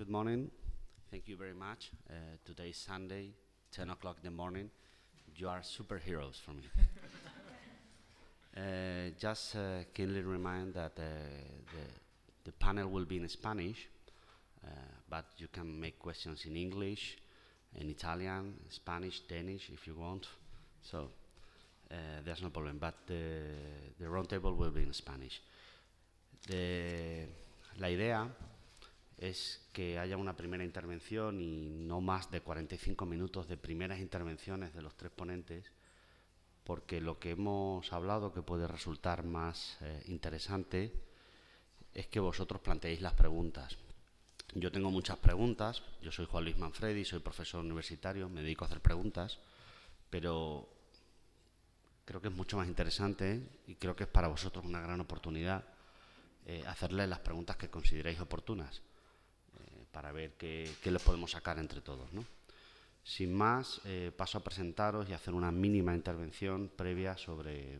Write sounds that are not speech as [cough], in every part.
Good morning. Thank you very much. Uh, today is Sunday, 10 o'clock in the morning. You are superheroes for me. [laughs] uh, just uh, kindly remind that uh, the, the panel will be in Spanish, uh, but you can make questions in English, in Italian, Spanish, Danish if you want. So uh, there's no problem, but the, the roundtable will be in Spanish. The, la idea es que haya una primera intervención y no más de 45 minutos de primeras intervenciones de los tres ponentes, porque lo que hemos hablado que puede resultar más eh, interesante es que vosotros planteéis las preguntas. Yo tengo muchas preguntas, yo soy Juan Luis Manfredi, soy profesor universitario, me dedico a hacer preguntas, pero creo que es mucho más interesante y creo que es para vosotros una gran oportunidad hacerles eh, hacerle las preguntas que consideréis oportunas para ver qué, qué les podemos sacar entre todos. ¿no? Sin más, eh, paso a presentaros y hacer una mínima intervención previa sobre,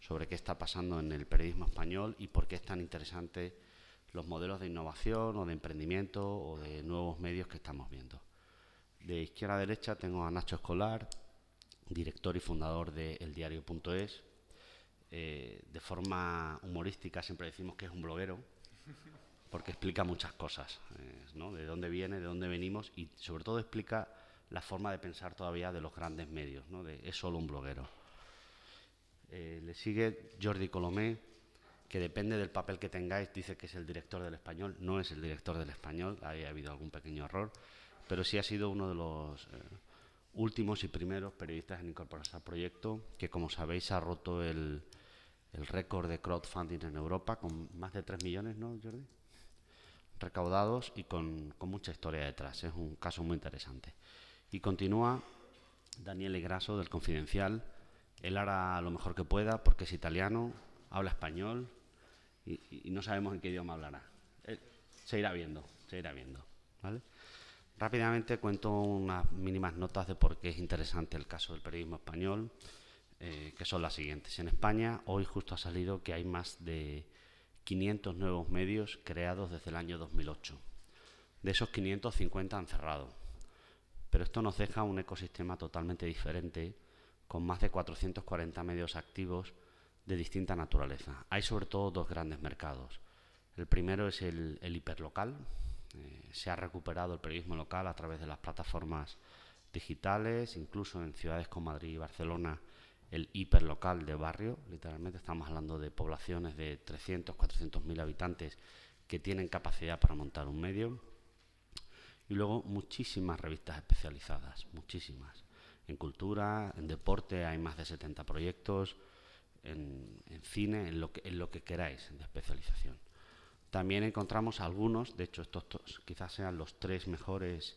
sobre qué está pasando en el periodismo español y por qué es tan interesante los modelos de innovación o de emprendimiento o de nuevos medios que estamos viendo. De izquierda a derecha tengo a Nacho Escolar, director y fundador de eldiario.es. Eh, de forma humorística siempre decimos que es un bloguero, porque explica muchas cosas, eh, ¿no? de dónde viene, de dónde venimos y sobre todo explica la forma de pensar todavía de los grandes medios, ¿no? de es solo un bloguero. Eh, le sigue Jordi Colomé, que depende del papel que tengáis, dice que es el director del español, no es el director del español, ahí ha habido algún pequeño error, pero sí ha sido uno de los eh, últimos y primeros periodistas en incorporarse al proyecto, que como sabéis ha roto el, el récord de crowdfunding en Europa con más de 3 millones, ¿no, Jordi? recaudados y con, mucha historia detrás. Es un caso muy interesante. Y continúa Daniel Igraso del Confidencial. Él hará lo mejor que pueda porque es italiano, habla español y, no sabemos en qué idioma hablará. se irá viendo, se irá viendo. Rápidamente cuento unas mínimas notas de por qué es interesante el caso del periodismo español, eh, que son las siguientes. En España, hoy justo ha salido que hay más de 500 nuevos medios creados desde el año 2008. De esos 550 han cerrado. Pero esto nos deja un ecosistema totalmente diferente, con más de 440 medios activos de distinta naturaleza. Hay sobre todo dos grandes mercados. El primero es el, hiperlocal. Eh, se ha recuperado el periodismo local a través de las plataformas digitales, incluso en ciudades como Madrid y Barcelona el hiperlocal de barrio, literalmente estamos hablando de poblaciones de 300, 400 mil habitantes que tienen capacidad para montar un medio. Y luego muchísimas revistas especializadas, muchísimas. En cultura, en deporte hay más de 70 proyectos, en, cine, en lo, que, lo que queráis de especialización. También encontramos algunos, de hecho estos quizás sean los tres mejores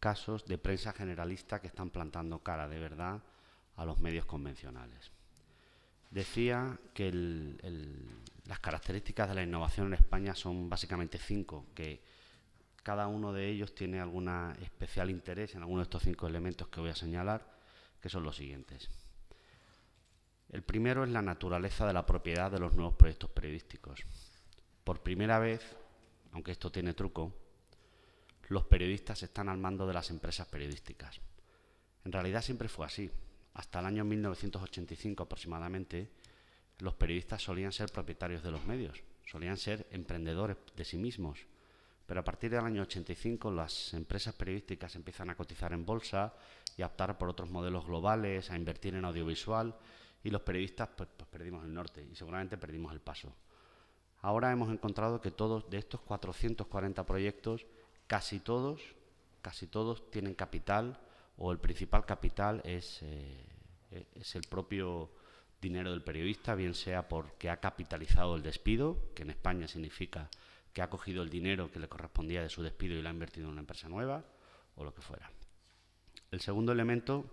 casos de prensa generalista que están plantando cara de verdad a los medios convencionales. Decía que las características de la innovación en España son básicamente cinco, que cada uno de ellos tiene algún especial interés en alguno de estos cinco elementos que voy a señalar, que son los siguientes. El primero es la naturaleza de la propiedad de los nuevos proyectos periodísticos. Por primera vez, aunque esto tiene truco, los periodistas están al mando de las empresas periodísticas. En realidad siempre fue así, hasta el año 1985 aproximadamente, los periodistas solían ser propietarios de los medios, solían ser emprendedores de sí mismos. Pero a partir del año 85 las empresas periodísticas empiezan a cotizar en bolsa y a optar por otros modelos globales, a invertir en audiovisual y los periodistas pues, pues perdimos el norte y seguramente perdimos el paso. Ahora hemos encontrado que todos de estos 440 proyectos, casi todos, casi todos tienen capital, o el principal capital eh, e-, es, el propio dinero del periodista, bien sea porque ha capitalizado el despido, que en España significa que ha cogido el dinero que le correspondía de su despido y lo ha invertido en una empresa nueva, o lo que fuera. El segundo elemento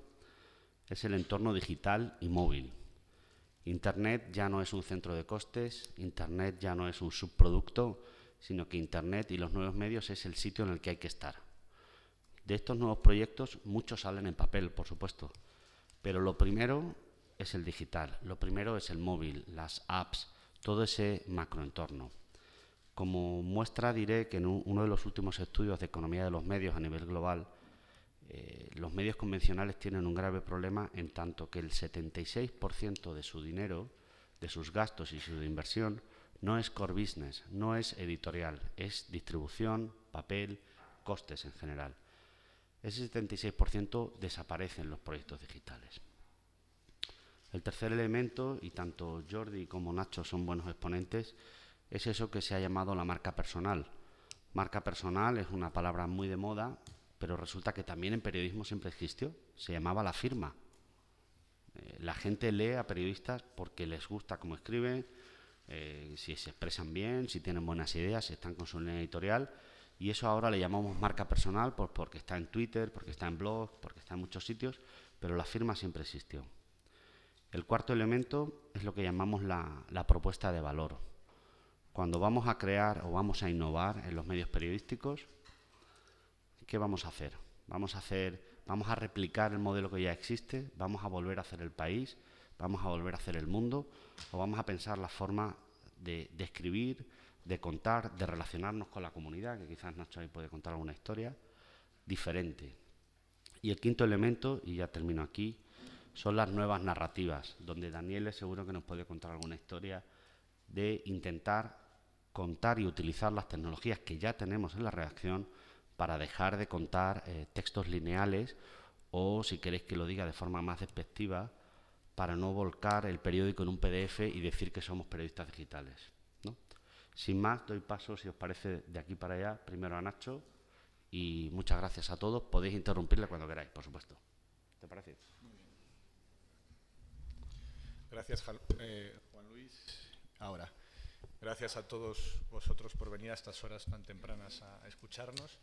es el entorno digital y móvil. Internet ya no es un centro de costes, Internet ya no es un subproducto, sino que Internet y los nuevos medios es el sitio en el que hay que estar. De estos nuevos proyectos muchos salen en papel, por supuesto, pero lo primero es el digital, lo primero es el móvil, las apps, todo ese macroentorno. Como muestra diré que en uno de los últimos estudios de economía de los medios a nivel global, eh, los medios convencionales tienen un grave problema en tanto que el 76% de su dinero, de sus gastos y su inversión no es core business, no es editorial, es distribución, papel, costes en general ese 76% desaparece en los proyectos digitales. El tercer elemento, y tanto Jordi como Nacho son buenos exponentes, es eso que se ha llamado la marca personal. Marca personal es una palabra muy de moda, pero resulta que también en periodismo siempre existió. Se llamaba la firma. Eh, la gente lee a periodistas porque les gusta cómo escriben, eh, si se expresan bien, si tienen buenas ideas, si están con su línea editorial y eso ahora le llamamos marca personal porque está en Twitter, porque está en blog porque está en muchos sitios, pero la firma siempre existió. El cuarto elemento es lo que llamamos la, propuesta de valor. Cuando vamos a crear o vamos a innovar en los medios periodísticos, ¿qué vamos a hacer? Vamos a hacer, vamos a replicar el modelo que ya existe, vamos a volver a hacer el país, vamos a volver a hacer el mundo, o vamos a pensar la forma de, de escribir, de contar, de relacionarnos con la comunidad, que quizás Nacho ahí puede contar alguna historia, diferente. Y el quinto elemento, y ya termino aquí, son las nuevas narrativas, donde Daniel es seguro que nos puede contar alguna historia de intentar contar y utilizar las tecnologías que ya tenemos en la redacción para dejar de contar eh, textos lineales o, si queréis que lo diga de forma más despectiva, para no volcar el periódico en un PDF y decir que somos periodistas digitales. Sin más, doy paso, si os parece, de aquí para allá, primero a Nacho y muchas gracias a todos. Podéis interrumpirle cuando queráis, por supuesto. ¿Te parece? Muy bien. Gracias, eh, Juan Luis. Ahora, gracias a todos vosotros por venir a estas horas tan tempranas a, escucharnos.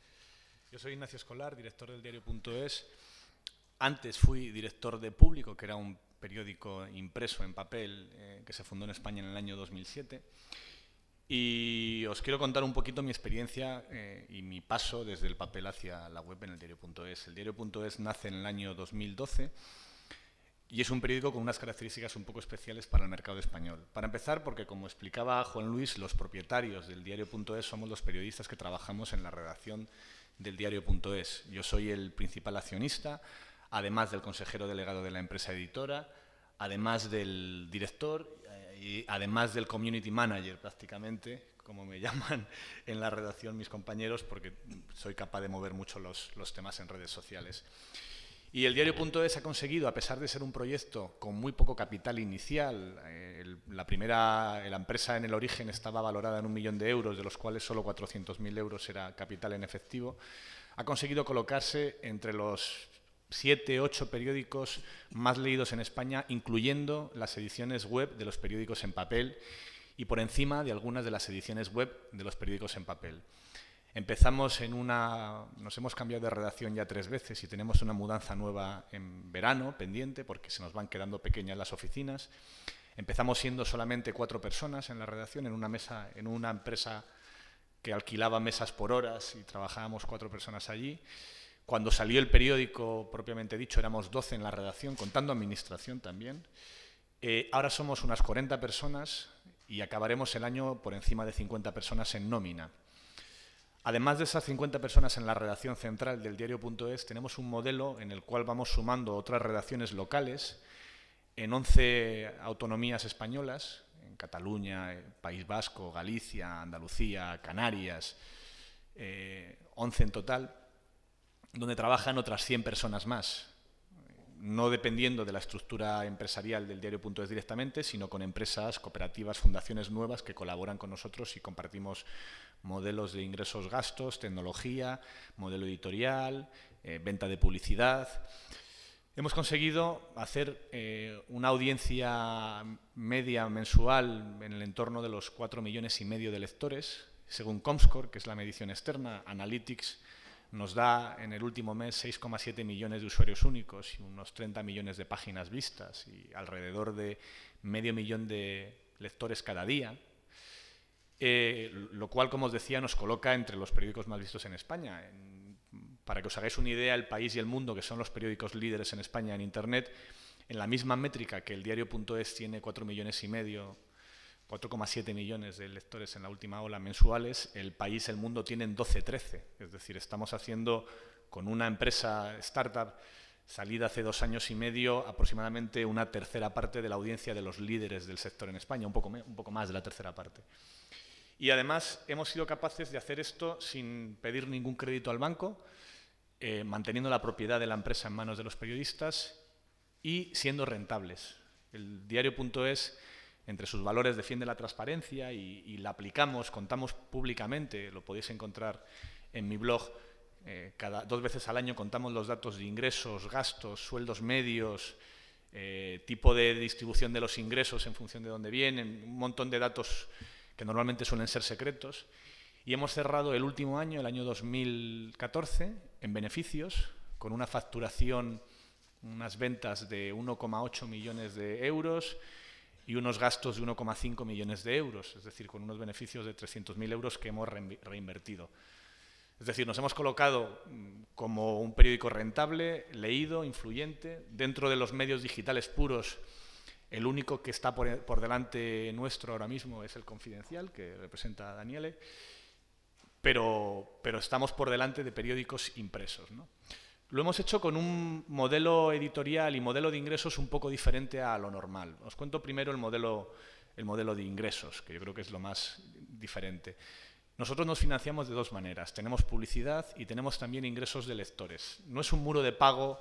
Yo soy Ignacio Escolar, director del diario.es. Antes fui director de Público, que era un periódico impreso en papel eh, que se fundó en España en el año 2007. Y os quiero contar un poquito mi experiencia eh, y mi paso desde el papel hacia la web en el diario.es. El diario.es nace en el año 2012 y es un periódico con unas características un poco especiales para el mercado español. Para empezar, porque como explicaba Juan Luis, los propietarios del diario.es somos los periodistas que trabajamos en la redacción del diario.es. Yo soy el principal accionista, además del consejero delegado de la empresa editora, además del director y además del community manager prácticamente, como me [laughs] llaman en la redacción mis compañeros, porque soy capaz de mover mucho los, temas en redes sociales. Y el diario.es ha conseguido, a pesar de ser un proyecto con muy poco capital inicial, eh, la primera, eh, la empresa en el origen estaba valorada en un millón de euros, de los cuales solo 400.000 euros era capital en efectivo, ha conseguido colocarse entre los siete, ocho periódicos más leídos en España, incluyendo las ediciones web de los periódicos en papel y por encima de algunas de las ediciones web de los periódicos en papel. Empezamos en una... Nos hemos cambiado de redacción ya tres veces y tenemos una mudanza nueva en verano pendiente porque se nos van quedando pequeñas las oficinas. Empezamos siendo solamente cuatro personas en la redacción, en una mesa, en una empresa que alquilaba mesas por horas y trabajábamos cuatro personas allí. Cuando salió el periódico propiamente dicho, éramos 12 en la redacción, contando administración también. Eh, ahora somos unas 40 personas y acabaremos el año por encima de 50 personas en nómina. Además de esas 50 personas en la redacción central del diario.es, tenemos un modelo en el cual vamos sumando otras redacciones locales en 11 autonomías españolas, en Cataluña, eh, País Vasco, Galicia, Andalucía, Canarias, 11 eh, en total donde trabajan otras 100 personas más, no dependiendo de la estructura empresarial del diario.es directamente, sino con empresas, cooperativas, fundaciones nuevas que colaboran con nosotros y compartimos modelos de ingresos, gastos, tecnología, modelo editorial, eh, venta de publicidad. Hemos conseguido hacer eh, una audiencia media mensual en el entorno de los 4 millones y medio de lectores, según Comscore, que es la medición externa, Analytics nos da en el último mes 6,7 millones de usuarios únicos y unos 30 millones de páginas vistas y alrededor de medio millón de lectores cada día, eh, lo cual, como os decía, nos coloca entre los periódicos más vistos en España. para que os hagáis una idea, el país y el mundo, que son los periódicos líderes en España en Internet, en la misma métrica que el diario.es tiene 4 millones y medio 4,7 millones de lectores en la última ola mensuales, el país, el mundo tienen 12, 13. Es decir, estamos haciendo con una empresa startup salida hace dos años y medio aproximadamente una tercera parte de la audiencia de los líderes del sector en España, un poco, más de la tercera parte. Y además hemos sido capaces de hacer esto sin pedir ningún crédito al banco, eh, manteniendo la propiedad de la empresa en manos de los periodistas y siendo rentables. El diario.es entre sus valores defiende la transparencia y, la aplicamos, contamos públicamente, lo podéis encontrar en mi blog, eh, cada dos veces al año contamos los datos de ingresos, gastos, sueldos medios, eh, tipo de distribución de los ingresos en función de dónde vienen, un montón de datos que normalmente suelen ser secretos. Y hemos cerrado el último año, el año 2014, en beneficios, con una facturación, unas ventas de 1,8 millones de euros, y unos gastos de 1,5 millones de euros, es decir, con unos beneficios de 300.000 euros que hemos reinvertido. Es decir, nos hemos colocado mm, como un periódico rentable, leído, influyente, dentro de los medios digitales puros. El único que está por, delante nuestro ahora mismo es el Confidencial, que representa a Daniele, pero, pero estamos por delante de periódicos impresos. ¿no? Lo hemos hecho con un modelo editorial y modelo de ingresos un poco diferente a lo normal. Os cuento primero el modelo, el modelo de ingresos, que yo creo que es lo más diferente. Nosotros nos financiamos de dos maneras. Tenemos publicidad y tenemos también ingresos de lectores. No es un muro de pago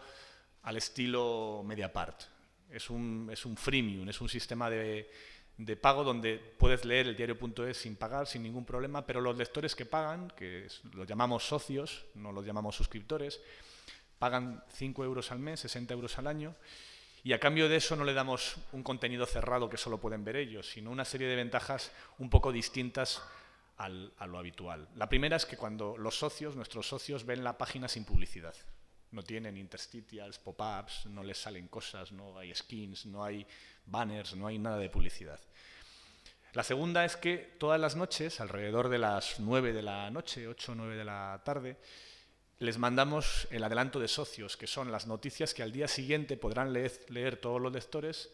al estilo Mediapart. Es un, es un freemium, es un sistema de, de pago donde puedes leer el diario.es sin pagar, sin ningún problema, pero los lectores que pagan, que los llamamos socios, no los llamamos suscriptores, pagan 5 euros al mes, 60 euros al año, y a cambio de eso no le damos un contenido cerrado que solo pueden ver ellos, sino una serie de ventajas un poco distintas a lo habitual. La primera es que cuando los socios, nuestros socios, ven la página sin publicidad. No tienen interstitials, pop-ups, no les salen cosas, no hay skins, no hay banners, no hay nada de publicidad. La segunda es que todas las noches, alrededor de las 9 de la noche, 8 o 9 de la tarde, les mandamos el adelanto de socios, que son las noticias que al día siguiente podrán leer, todos los lectores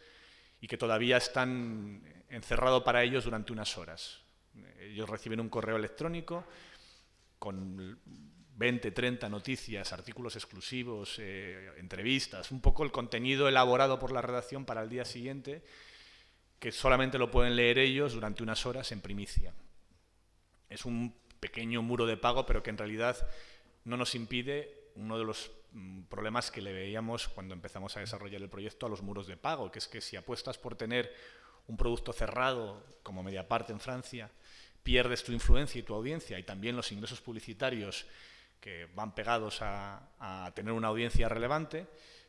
y que todavía están encerrados para ellos durante unas horas. Ellos reciben un correo electrónico con 20, 30 noticias, artículos exclusivos, eh, entrevistas, un poco el contenido elaborado por la redacción para el día siguiente, que solamente lo pueden leer ellos durante unas horas en primicia. Es un pequeño muro de pago, pero que en realidad no nos impide uno de los mm, problemas que le veíamos cuando empezamos a desarrollar el proyecto a los muros de pago, que es que si apuestas por tener un producto cerrado como parte en Francia, pierdes tu influencia y tu audiencia y también los ingresos publicitarios que van pegados a, tener una audiencia relevante,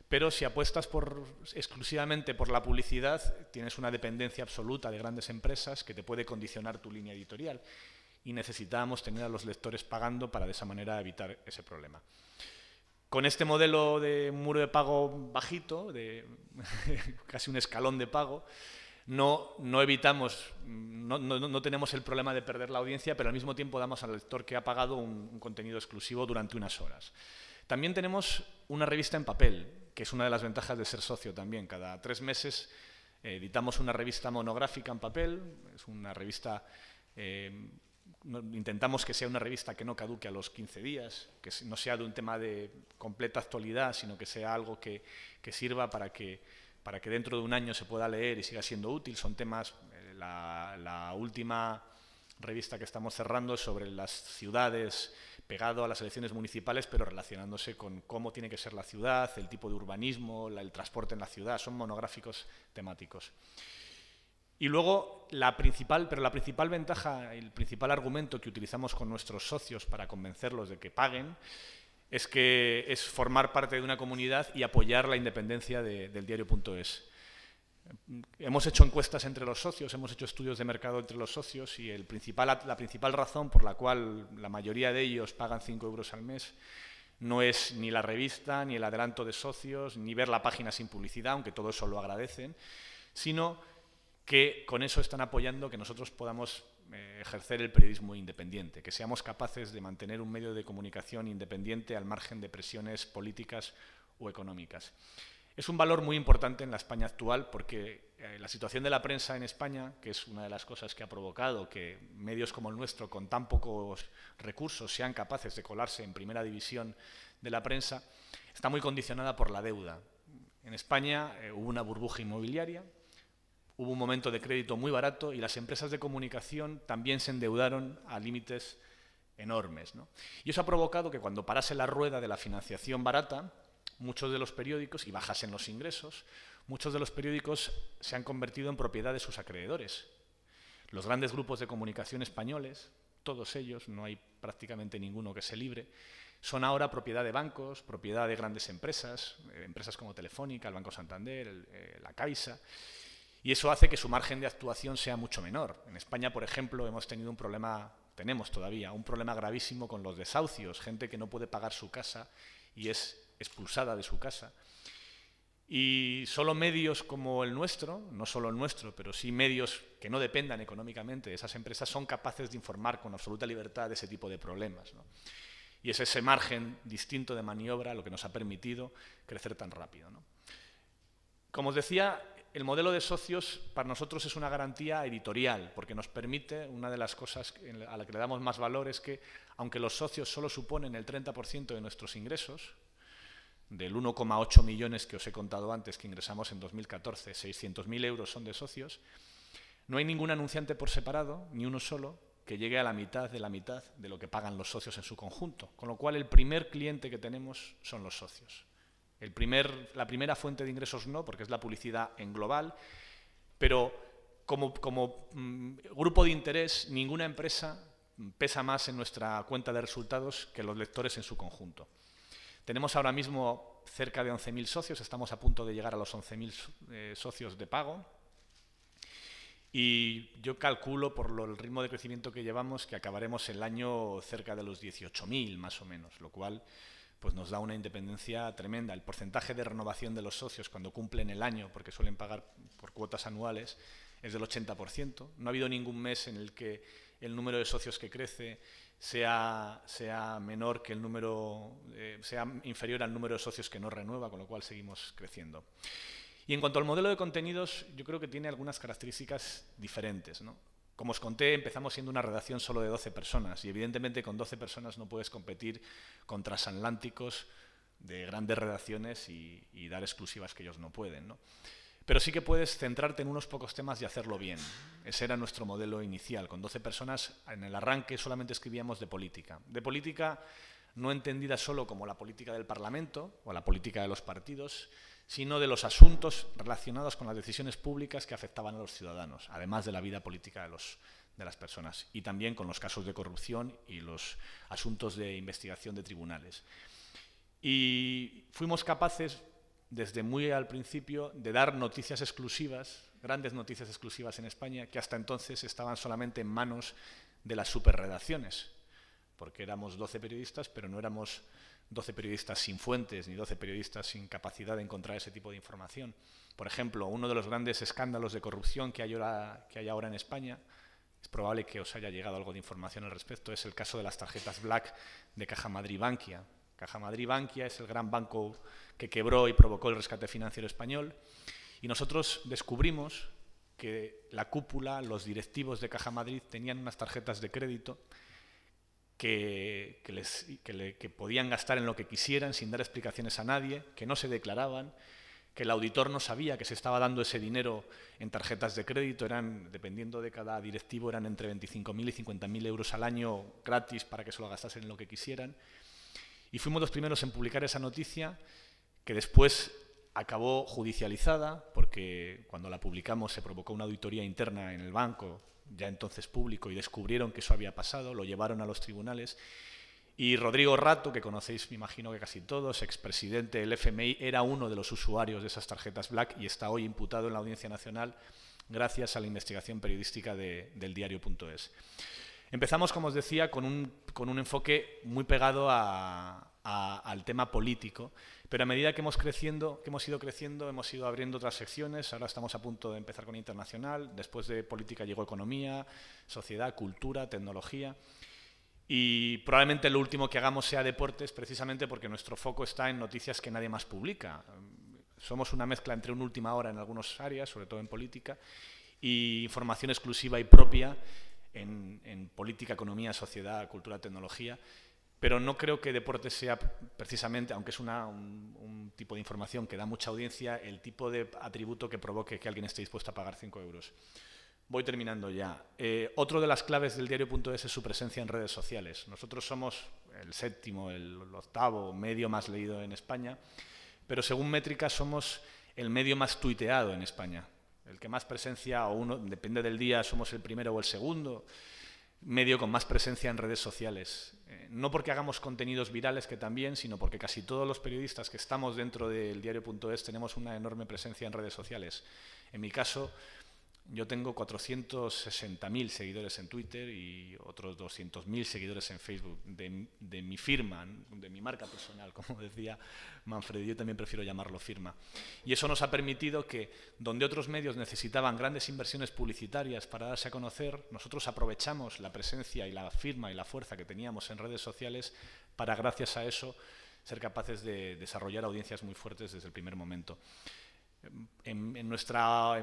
pero si apuestas por, exclusivamente por la publicidad, tienes una dependencia absoluta de grandes empresas que te puede condicionar tu línea editorial y necesitábamos tener a los lectores pagando para de esa manera evitar ese problema. Con este modelo de muro de pago bajito, de [laughs] casi un escalón de pago, no, no evitamos, no, tenemos el problema de perder la audiencia, pero al mismo tiempo damos al lector que ha pagado un, contenido exclusivo durante unas horas. También tenemos una revista en papel, que es una de las ventajas de ser socio también. Cada tres meses eh, editamos una revista monográfica en papel, es una revista eh, intentamos que sea una revista que no caduque a los 15 días, que no sea de un tema de completa actualidad, sino que sea algo que, sirva para que, para que dentro de un año se pueda leer y siga siendo útil. Son temas, eh, la, última revista que estamos cerrando es sobre las ciudades pegado a las elecciones municipales, pero relacionándose con cómo tiene que ser la ciudad, el tipo de urbanismo, el transporte en la ciudad, son monográficos temáticos. Y luego, la principal, pero la principal ventaja, el principal argumento que utilizamos con nuestros socios para convencerlos de que paguen, es que es formar parte de una comunidad y apoyar la independencia de, del diario.es. Hemos hecho encuestas entre los socios, hemos hecho estudios de mercado entre los socios y el principal, la principal razón por la cual la mayoría de ellos pagan 5 euros al mes no es ni la revista, ni el adelanto de socios, ni ver la página sin publicidad, aunque todo eso lo agradecen, sino que con eso están apoyando que nosotros podamos eh, ejercer el periodismo independiente, que seamos capaces de mantener un medio de comunicación independiente al margen de presiones políticas o económicas. Es un valor muy importante en la España actual porque eh, la situación de la prensa en España, que es una de las cosas que ha provocado que medios como el nuestro, con tan pocos recursos, sean capaces de colarse en primera división de la prensa, está muy condicionada por la deuda. En España eh, hubo una burbuja inmobiliaria, Hubo un momento de crédito muy barato y las empresas de comunicación también se endeudaron a límites enormes. Y eso ha provocado que cuando parase la rueda de la financiación barata, muchos de los periódicos, y bajasen los ingresos, muchos de los periódicos se han convertido en propiedad de sus acreedores. Los grandes grupos de comunicación españoles, todos ellos, no hay prácticamente ninguno que se libre, son ahora propiedad de bancos, propiedad de grandes empresas, eh, empresas como Telefónica, el Banco Santander, eh, la Caixa, y eso hace que su margen de actuación sea mucho menor. En España, por ejemplo, hemos tenido un problema, tenemos todavía un problema gravísimo con los desahucios, gente que no puede pagar su casa y es expulsada de su casa. Y solo medios como el nuestro, no solo el nuestro, pero sí medios que no dependan económicamente de esas empresas, son capaces de informar con absoluta libertad de ese tipo de problemas. Y es ese margen distinto de maniobra lo que nos ha permitido crecer tan rápido. Como os decía, el modelo de socios para nosotros es una garantía editorial, porque nos permite, una de las cosas a la que le damos más valor es que, aunque los socios solo suponen el 30% de nuestros ingresos, del 1,8 millones que os he contado antes que ingresamos en 2014, 600.000 euros son de socios, no hay ningún anunciante por separado, ni uno solo, que llegue a la mitad de la mitad de lo que pagan los socios en su conjunto. Con lo cual, el primer cliente que tenemos son los socios primer, la primera fuente de ingresos no, porque es la publicidad en global, pero como, mm, grupo de interés, ninguna empresa pesa más en nuestra cuenta de resultados que los lectores en su conjunto. Tenemos ahora mismo cerca de 11.000 socios, estamos a punto de llegar a los 11.000 eh, socios de pago. Y yo calculo, por el ritmo de crecimiento que llevamos, que acabaremos el año cerca de los 18.000 más o menos, lo cual pues nos da una independencia tremenda. El porcentaje de renovación de los socios cuando cumplen el año, porque suelen pagar por cuotas anuales, es del 80%. No ha habido ningún mes en el que el número de socios que crece sea, menor que el número, eh, sea inferior al número de socios que no renueva, con lo cual seguimos creciendo. Y en cuanto al modelo de contenidos, yo creo que tiene algunas características diferentes. ¿no? Como os conté, empezamos siendo una redacción solo de 12 personas y evidentemente con 12 personas no puedes competir con transatlánticos de grandes redacciones y, dar exclusivas que ellos no pueden. Pero sí que puedes centrarte en unos pocos temas y hacerlo bien. Ese era nuestro modelo inicial. Con 12 personas en el arranque solamente escribíamos de política. De política no entendida solo como la política del Parlamento o la política de los partidos, sino de los asuntos relacionados con las decisiones públicas que afectaban a los ciudadanos, además de la vida política de, las personas, y también con los casos de corrupción y los asuntos de investigación de tribunales. Y fuimos capaces, desde muy al principio, de dar noticias exclusivas, grandes noticias exclusivas en España, que hasta entonces estaban solamente en manos de las superredacciones, porque éramos 12 periodistas, pero no éramos 12 periodistas sin fuentes ni 12 periodistas sin capacidad de encontrar ese tipo de información. Por ejemplo, uno de los grandes escándalos de corrupción que hay ahora, que hay ahora en España, es probable que os haya llegado algo de información al respecto, es el caso de las tarjetas black de Caja Madrid Bankia. Caja Madrid Bankia es el gran banco que quebró y provocó el rescate financiero español. Y nosotros descubrimos que la cúpula, los directivos de Caja Madrid tenían unas tarjetas de crédito que, les, podían gastar en lo que quisieran sin dar explicaciones a nadie, que no se declaraban, que el auditor no sabía que se estaba dando ese dinero en tarjetas de crédito, eran, dependiendo de cada directivo, eran entre 25.000 y 50.000 euros al año gratis para que se lo gastasen en lo que quisieran. Y fuimos los primeros en publicar esa noticia, que después acabó judicializada, porque cuando la publicamos se provocó una auditoría interna en el banco ya entonces público, y descubrieron que eso había pasado, lo llevaron a los tribunales. Y Rodrigo Rato, que conocéis, me imagino que casi todos, expresidente del FMI, era uno de los usuarios de esas tarjetas Black y está hoy imputado en la Audiencia Nacional gracias a la investigación periodística de, del diario.es. Empezamos, como os decía, con un enfoque muy pegado a, al tema político, pero a medida que hemos, creciendo, que hemos ido creciendo, hemos ido abriendo otras secciones, ahora estamos a punto de empezar con internacional, después de política llegó economía, sociedad, cultura, tecnología, y probablemente lo último que hagamos sea deportes, precisamente porque nuestro foco está en noticias que nadie más publica. Somos una mezcla entre una última hora en algunas áreas, sobre todo en política, y información exclusiva y propia en política, economía, sociedad, cultura, tecnología, pero no creo que deporte sea precisamente, aunque es un, tipo de información que da mucha audiencia, el tipo de atributo que provoque que alguien esté dispuesto a pagar 5 euros. Voy terminando ya. Eh, otro de las claves del diario.es es su presencia en redes sociales. Nosotros somos el séptimo, el octavo, medio más leído en España, pero según métricas somos el medio más tuiteado en España. El que más presencia, o uno, depende del día, somos el primero o el segundo medio con más presencia en redes sociales. Eh, no porque hagamos contenidos virales, que también, sino porque casi todos los periodistas que estamos dentro del diario.es tenemos una enorme presencia en redes sociales. En mi caso, yo tengo 460.000 seguidores en Twitter y otros 200.000 seguidores en Facebook de, mi firma, de mi marca personal, [laughs] como decía Manfred. Yo también prefiero llamarlo firma. Y eso nos ha permitido que, donde otros medios necesitaban grandes inversiones publicitarias para darse a conocer, nosotros aprovechamos la presencia y la firma y la fuerza que teníamos en redes sociales para, gracias a eso, ser capaces de desarrollar audiencias muy fuertes desde el primer momento. En,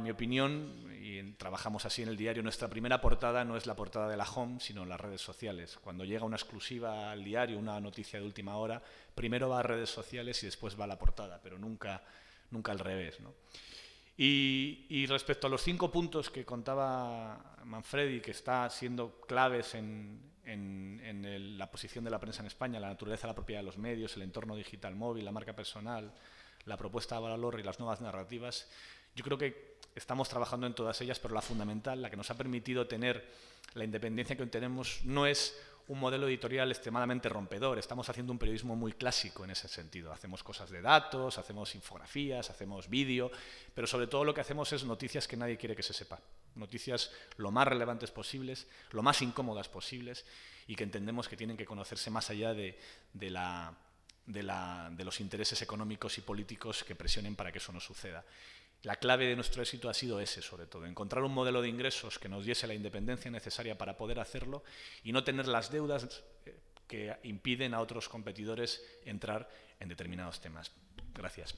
mi opinión, y trabajamos así en el diario, nuestra primera portada no es la portada de la home, sino las redes sociales. Cuando llega una exclusiva al diario, una noticia de última hora, primero va a redes sociales y después va a la portada, pero nunca, nunca al revés. Y, respecto a los cinco puntos que contaba Manfredi, que está siendo claves en, la posición de la prensa en España, la naturaleza, la propiedad de los medios, el entorno digital móvil, la marca personal, la propuesta de valor y las nuevas narrativas. Yo creo que estamos trabajando en todas ellas, pero la fundamental, la que nos ha permitido tener la independencia que tenemos, no es un modelo editorial extremadamente rompedor. Estamos haciendo un periodismo muy clásico en ese sentido. Hacemos cosas de datos, hacemos infografías, hacemos vídeo, pero sobre todo lo que hacemos es noticias que nadie quiere que se sepa. Noticias lo más relevantes posibles, lo más incómodas posibles y que entendemos que tienen que conocerse más allá de la de, los intereses económicos y políticos que presionen para que eso no suceda. La clave de nuestro éxito ha sido ese, sobre todo, encontrar un modelo de ingresos que nos diese la independencia necesaria para poder hacerlo y no tener las deudas eh, que impiden a otros competidores entrar en determinados temas. Gracias.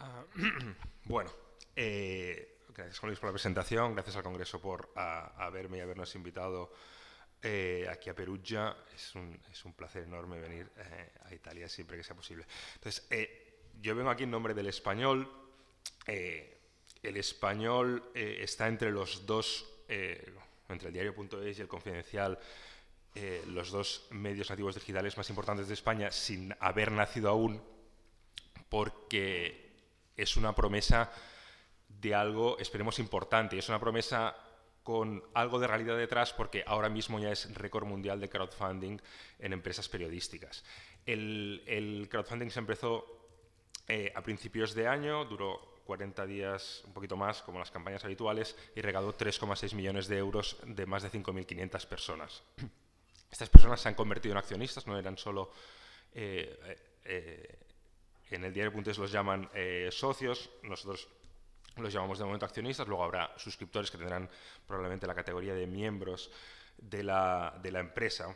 Ah, [clears throat] bueno, eh, Gracias, Juan Luis, por la presentación. Gracias al Congreso por haberme y habernos invitado eh, aquí a Perugia. Es un, es un placer enorme venir eh, a Italia siempre que sea posible. Entonces, eh, yo vengo aquí en nombre del español. el español está entre los dos, entre el diario.es y el confidencial. los dos medios nativos digitales más importantes de España sin haber nacido aún, porque es una promesa de algo, esperemos, importante. Es una promesa con algo de realidad detrás porque ahora mismo ya es récord mundial de crowdfunding en empresas periodísticas. El, crowdfunding se empezó eh, a principios de año, duró 40 días, un poquito más, como las campañas habituales, y regaló 3,6 millones de euros de más de 5.500 personas. Estas personas se han convertido en accionistas, no eran solo... Eh, eh, en el Puntes los llaman socios, nosotros los llamamos de momento accionistas, luego habrá suscriptores que tendrán probablemente la categoría de miembros de la, de la empresa,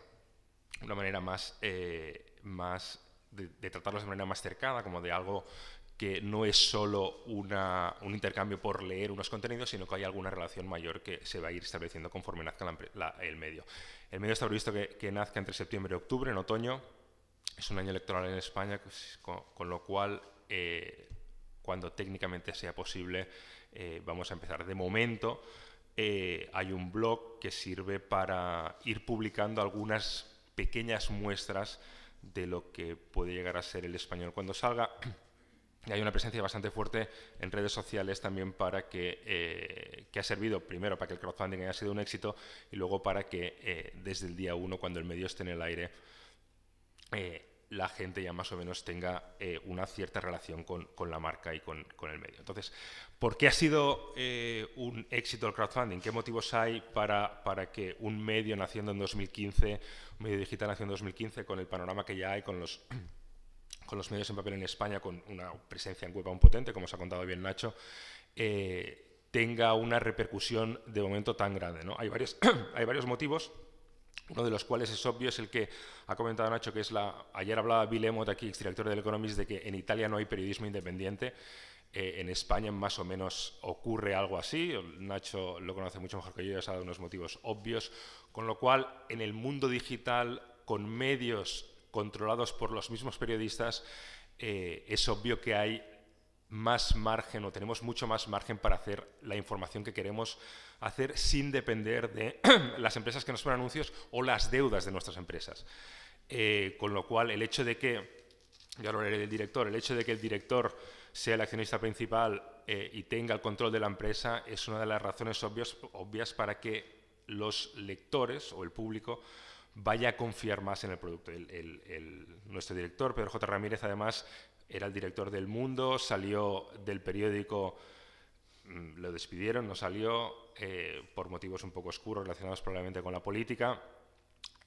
una manera más, eh, más de, tratarlos de manera más cercana, como de algo que no es solo una, un intercambio por leer unos contenidos, sino que hay alguna relación mayor que se va a ir estableciendo conforme nazca el medio. El medio está previsto que, nazca entre septiembre y octubre, en otoño. Es un año electoral en España, pues, con, lo cual eh, cuando técnicamente sea posible, eh, vamos a empezar. De momento, eh, hay un blog que sirve para ir publicando algunas pequeñas muestras de lo que puede llegar a ser el español cuando salga. y [clears throat] hay una presencia bastante fuerte en redes sociales también para que, eh, que ha servido primero para que el crowdfunding haya sido un éxito y luego para que desde el día uno, cuando el medio esté en el aire, eh, la gente ya más o menos tenga eh, una cierta relación con, la marca y con, el medio. Entonces, ¿por qué ha sido eh, un éxito el crowdfunding? ¿Qué motivos hay para, para, que un medio naciendo en 2015, un medio digital naciendo en 2015, con el panorama que ya hay, con los, con los medios en papel en España, con una presencia en Cueva un potente, como os ha contado bien Nacho, eh, tenga una repercusión de momento tan grande? ¿no? Hay, varios, [clears throat] hay varios motivos uno de los cuales es obvio es el que ha comentado Nacho, que es la... Ayer hablaba Bill Emot aquí, exdirector del Economist, de que en Italia no hay periodismo independiente. Eh, en España más o menos ocurre algo así. Nacho lo conoce mucho mejor que yo, ya ha dado unos motivos obvios. Con lo cual, en el mundo digital, con medios controlados por los mismos periodistas, eh, es obvio que hay más margen o tenemos mucho más margen para hacer la información que queremos hacer sin depender de [clears throat] las empresas que nos ponen anuncios o las deudas de nuestras empresas. Eh, con lo cual, el hecho de que, ya lo del director, el hecho de que el director sea el accionista principal eh, y tenga el control de la empresa es una de las razones obvias para que los lectores o el público vaya a confiar más en el producto. nuestro director, Pedro J. Ramírez, además, era el director del Mundo, salió del periódico, mm, lo despidieron, no salió, eh, por motivos un poco oscuros relacionados probablemente con la política.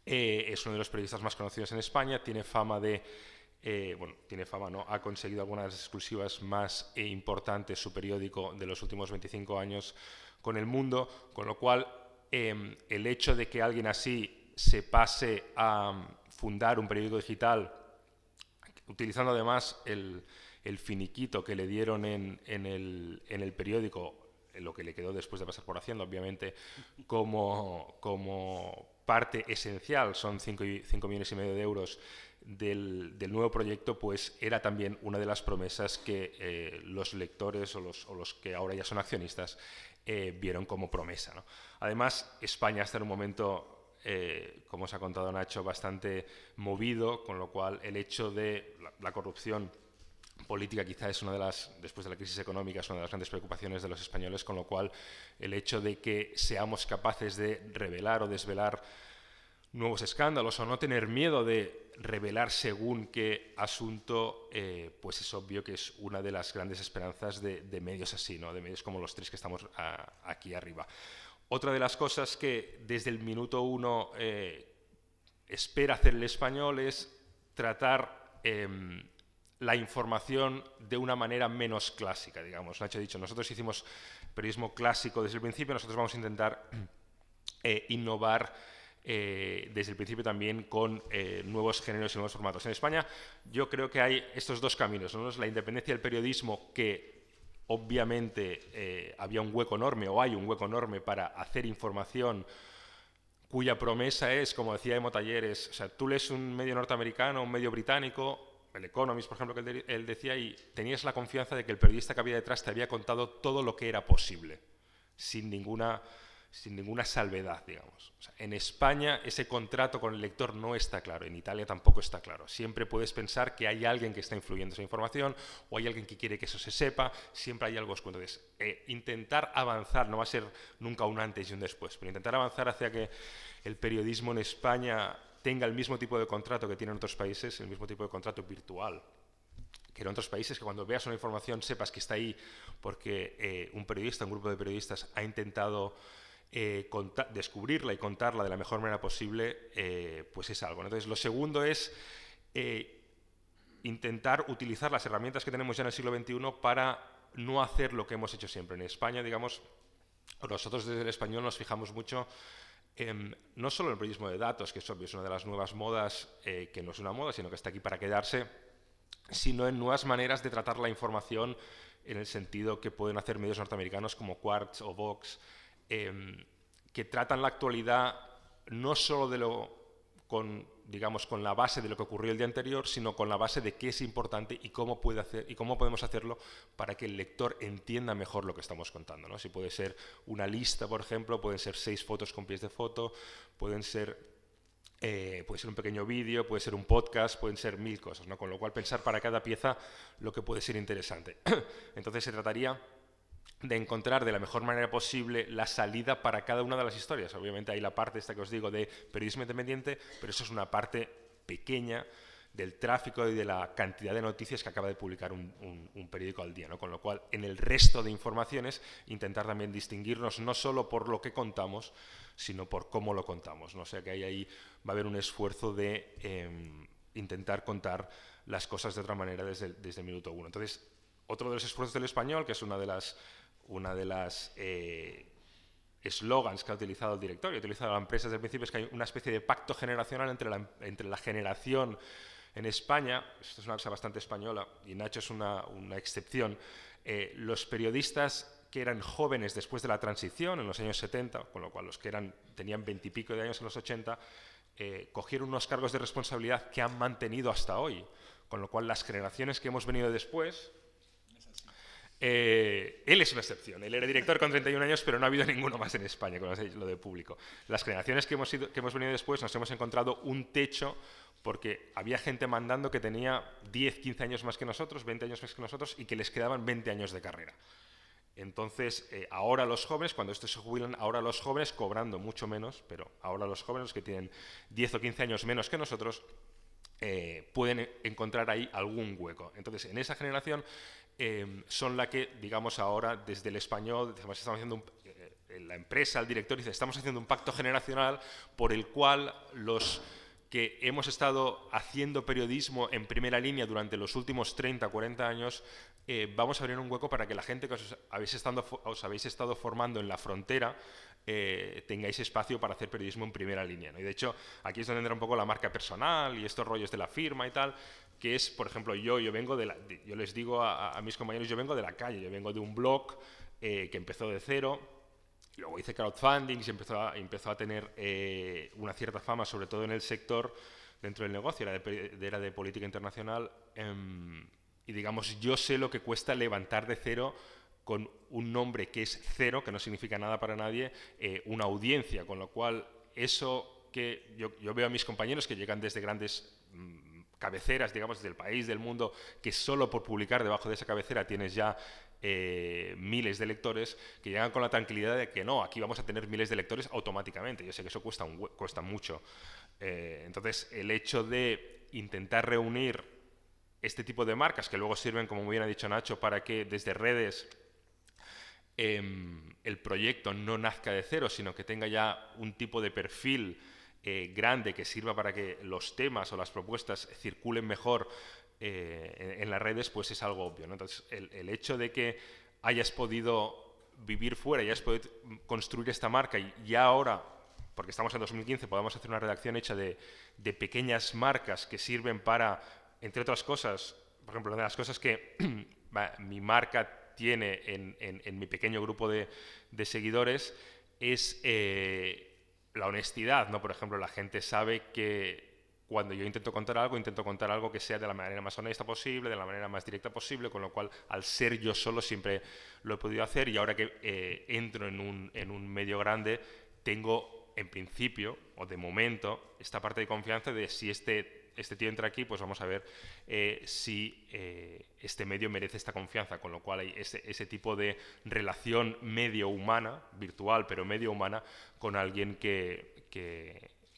Eh, es uno de los periodistas más conocidos en España, tiene fama de... Eh, bueno, tiene fama, ¿no? Ha conseguido algunas de las exclusivas más importantes su periódico de los últimos 25 años con el mundo, con lo cual em, el hecho de que alguien así se pase a mm, fundar un periódico digital utilizando además el, el finiquito que le dieron en, el, periódico, lo que le quedó después de pasar por Hacienda, obviamente, como, como parte esencial, son 5 millones y medio de euros del, nuevo proyecto, pues era también una de las promesas que eh, los lectores o los, o los, que ahora ya son accionistas eh, vieron como promesa. Además, España hasta en un momento eh, como os ha contado Nacho, bastante movido, con lo cual el hecho de la, corrupción política quizá es una de las, después de la crisis económica, es una de las grandes preocupaciones de los españoles, con lo cual el hecho de que seamos capaces de revelar o desvelar nuevos escándalos o no tener miedo de revelar según qué asunto, eh, pues es obvio que es una de las grandes esperanzas de, medios así, ¿no? de medios como los tres que estamos ah, aquí arriba. Otra de las cosas que desde el minuto uno eh, espera hacer el español es tratar em, la información de una manera menos clásica, digamos. Nacho ha dicho, nosotros hicimos periodismo clásico desde el principio, nosotros vamos a intentar eh, innovar eh, desde el principio también con nuevos géneros y nuevos formatos. En España yo creo que hay estos dos caminos. es la independencia del periodismo que obviamente eh, había un hueco enorme o hay un hueco enorme para hacer información cuya promesa es, como decía Emo Talleres, o sea, tú lees un medio norteamericano, un medio británico, el Economist, por ejemplo, que él decía, y tenías la confianza de que el periodista que había detrás te había contado todo lo que era posible, sin ninguna sin ninguna salvedad, digamos. en España ese contrato con el lector no está claro, en Italia tampoco está claro. Siempre puedes pensar que hay alguien que está influyendo esa información o hay alguien que quiere que eso se sepa, siempre hay algo oscuro. Entonces, eh, intentar avanzar, no va a ser nunca un antes y un después, pero intentar avanzar hacia que el periodismo en España tenga el mismo tipo de contrato que tiene en otros países, el mismo tipo de contrato virtual que en otros países, que cuando veas una información sepas que está ahí porque eh, un periodista, un grupo de periodistas ha intentado eh, descubrirla y contarla de la mejor manera posible, eh, pues es algo. Entonces, lo segundo es eh, intentar utilizar las herramientas que tenemos ya en el siglo XXI para no hacer lo que hemos hecho siempre. En España, digamos, nosotros desde el español nos fijamos mucho no solo en el periodismo de datos, que es obvio, es una de las nuevas modas, que no es una moda, sino que está aquí para quedarse, sino en nuevas maneras de tratar la información en el sentido que pueden hacer medios norteamericanos como Quartz o Vox, Em, que tratan la actualidad no solo de lo con digamos con la base de lo que ocurrió el día anterior, sino con la base de qué es importante y cómo puede hacer y cómo podemos hacerlo para que el lector entienda mejor lo que estamos contando, ¿no? Si puede ser una lista, por ejemplo, pueden ser seis fotos con pies de foto, pueden ser eh, puede ser un pequeño vídeo, puede ser un podcast, pueden ser mil cosas, ¿no? Con lo cual pensar para cada pieza lo que puede ser interesante. [clears throat] Entonces se trataría de encontrar de la mejor manera posible la salida para cada una de las historias. Obviamente hay la parte esta que os digo de periodismo independiente, pero eso es una parte pequeña del tráfico y de la cantidad de noticias que acaba de publicar un, un, periódico al día, ¿no? Con lo cual, en el resto de informaciones, intentar también distinguirnos no solo por lo que contamos, sino por cómo lo contamos. ¿no? O sea que ahí, ahí va a haber un esfuerzo de em, intentar contar las cosas de otra manera desde, desde el minuto uno. Entonces, otro de los esfuerzos del español, que es una de las una de las eh, eslogans que ha utilizado el director y ha utilizado la empresa desde el principio es que hay una especie de pacto generacional entre la, generación en España, esto es una cosa bastante española y Nacho es una, excepción, eh, los periodistas que eran jóvenes después de la transición en los años 70, con lo cual los que eran, tenían veintipico de años en los 80, eh, cogieron unos cargos de responsabilidad que han mantenido hasta hoy, con lo cual las generaciones que hemos venido después, eh, él es una excepción. Él era director con 31 años, pero no ha habido ninguno más en España, con lo de público. Las generaciones que hemos, hemos venido después nos hemos encontrado un techo porque había gente mandando que tenía 10, 15 años más que nosotros, 20 años más que nosotros y que les quedaban 20 años de carrera. Entonces, eh, ahora los jóvenes, cuando estos se jubilan, ahora los jóvenes cobrando mucho menos, pero ahora los jóvenes que tienen 10 o 15 años menos que nosotros, eh, pueden encontrar ahí algún hueco. Entonces, en esa generación Em, son la que, digamos, ahora desde el español, estamos haciendo eh, la empresa, el director dice, estamos haciendo un pacto generacional por el cual los que hemos estado haciendo periodismo en primera línea durante los últimos 30, 40 años, eh, vamos a abrir un hueco para que la gente que os habéis, estado os habéis estado formando en la frontera eh, tengáis espacio para hacer periodismo en primera línea. Y de hecho, aquí es donde entra un poco la marca personal y estos rollos de la firma y tal, que es, por ejemplo, yo, yo vengo de, la, yo les digo a, mis compañeros, yo vengo de la calle, yo vengo de un blog eh, que empezó de cero, Luego hice crowdfunding y empezó a, empezó a tener eh, una cierta fama, sobre todo en el sector dentro del negocio, era de, era de política internacional. Em, y digamos, yo sé lo que cuesta levantar de cero con un nombre que es cero, que no significa nada para nadie, eh, una audiencia, con lo cual eso que yo, yo, veo a mis compañeros que llegan desde grandes mm, cabeceras, digamos, del país, del mundo, que solo por publicar debajo de esa cabecera tienes ya eh, miles de lectores que llegan con la tranquilidad de que no, aquí vamos a tener miles de lectores automáticamente. Yo sé que eso cuesta, cuesta mucho. Eh, entonces, el hecho de intentar reunir este tipo de marcas que luego sirven, como muy bien ha dicho Nacho, para que desde redes em, el proyecto no nazca de cero, sino que tenga ya un tipo de perfil eh, grande que sirva para que los temas o las propuestas circulen mejor eh, en, las redes, pues es algo obvio. Entonces, el, hecho de que hayas podido vivir fuera, hayas podido construir esta marca y, ya ahora porque estamos en 2015, podamos hacer una redacción hecha de, pequeñas marcas que sirven para, entre otras cosas, por ejemplo, una de las cosas que [clears throat] mi marca tiene en, mi pequeño grupo de, seguidores es eh, la honestidad, ¿no? Por ejemplo, la gente sabe que cuando yo intento contar algo, intento contar algo que sea de la manera más honesta posible, de la manera más directa posible, con lo cual al ser yo solo siempre lo he podido hacer y ahora que eh, entro en un, en un medio grande, tengo en principio, o de momento, esta parte de confianza de si este este tío entra aquí, pues vamos a ver eh, si eh, este medio merece esta confianza, con lo cual hay ese, tipo de relación medio humana, virtual, pero medio humana, con alguien que,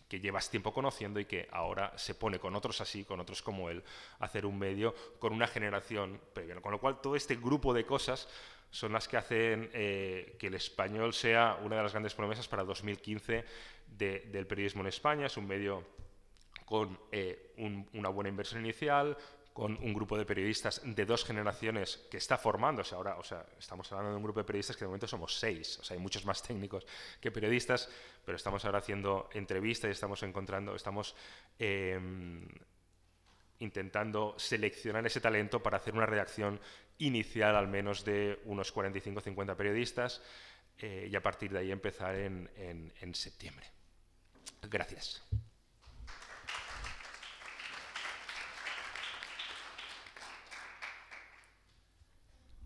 llevas tiempo conociendo y que ahora se pone con otros así, con otros como él, hacer un medio con una generación previa. Con lo cual todo este grupo de cosas son las que hacen eh, que el español sea una de las grandes promesas para 2015 del periodismo en España. Es un medio con eh, una buena inversión inicial, con un grupo de periodistas de dos generaciones que está formándose ahora, o sea, estamos hablando de un grupo de periodistas que de momento somos seis, o sea, hay muchos más [laughs] técnicos que periodistas, pero estamos ahora haciendo entrevistas y estamos encontrando, estamos em, intentando seleccionar ese talento para hacer una redacción inicial al menos de unos 45-50 periodistas eh, y a partir de ahí empezar en, en septiembre. Gracias.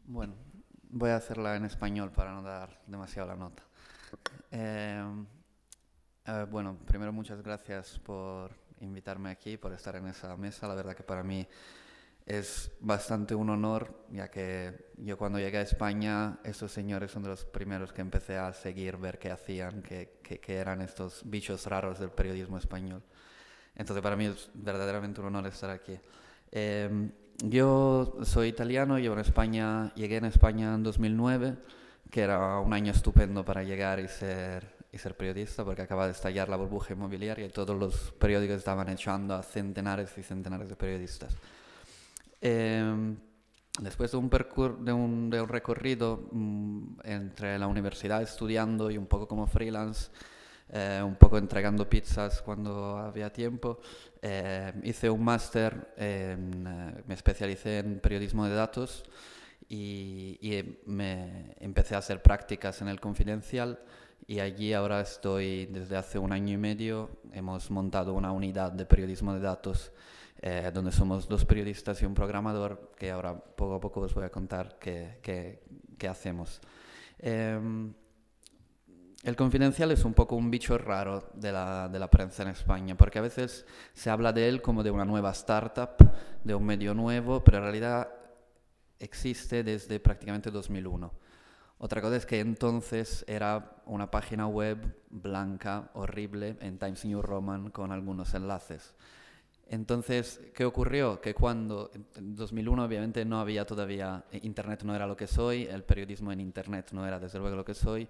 Bueno, voy a hacerla en español para no dar demasiado la nota. Eh, bueno, primero muchas gracias por invitarme aquí, por estar en esa mesa. La verdad que para mí es bastante un honor, ya que yo cuando llegué a España, estos señores son de los primeros que empecé a seguir, ver qué hacían, qué, eran estos bichos raros del periodismo español. Entonces para mí es verdaderamente un honor estar aquí. Eh, yo soy italiano, yo España, llegué en España en 2009, que era un año estupendo para llegar y ser, y ser periodista, porque acaba de estallar la burbuja inmobiliaria y todos los periódicos estaban echando a centenares y centenares de periodistas. Em, después de un, de un, un recorrido mm, entre la universidad estudiando y un poco como freelance, eh, un poco entregando pizzas cuando había tiempo, eh, hice un máster, eh, me especialicé en periodismo de datos y, me empecé a hacer prácticas en el confidencial y allí ahora estoy desde hace un año y medio. Hemos montado una unidad de periodismo de datos eh, donde somos dos periodistas y un programador que ahora poco a poco os voy a contar qué, qué, hacemos. Eh, el confidencial es un poco un bicho raro de la, prensa en España, porque a veces se habla de él como de una nueva startup, de un medio nuevo, pero en realidad existe desde prácticamente 2001. Otra cosa es que entonces era una página web blanca, horrible, en Times New Roman con algunos enlaces. Entonces, ¿qué ocurrió? Que cuando, en 2001 obviamente no había todavía, eh, Internet no era lo que soy, el periodismo en Internet no era desde luego lo que soy,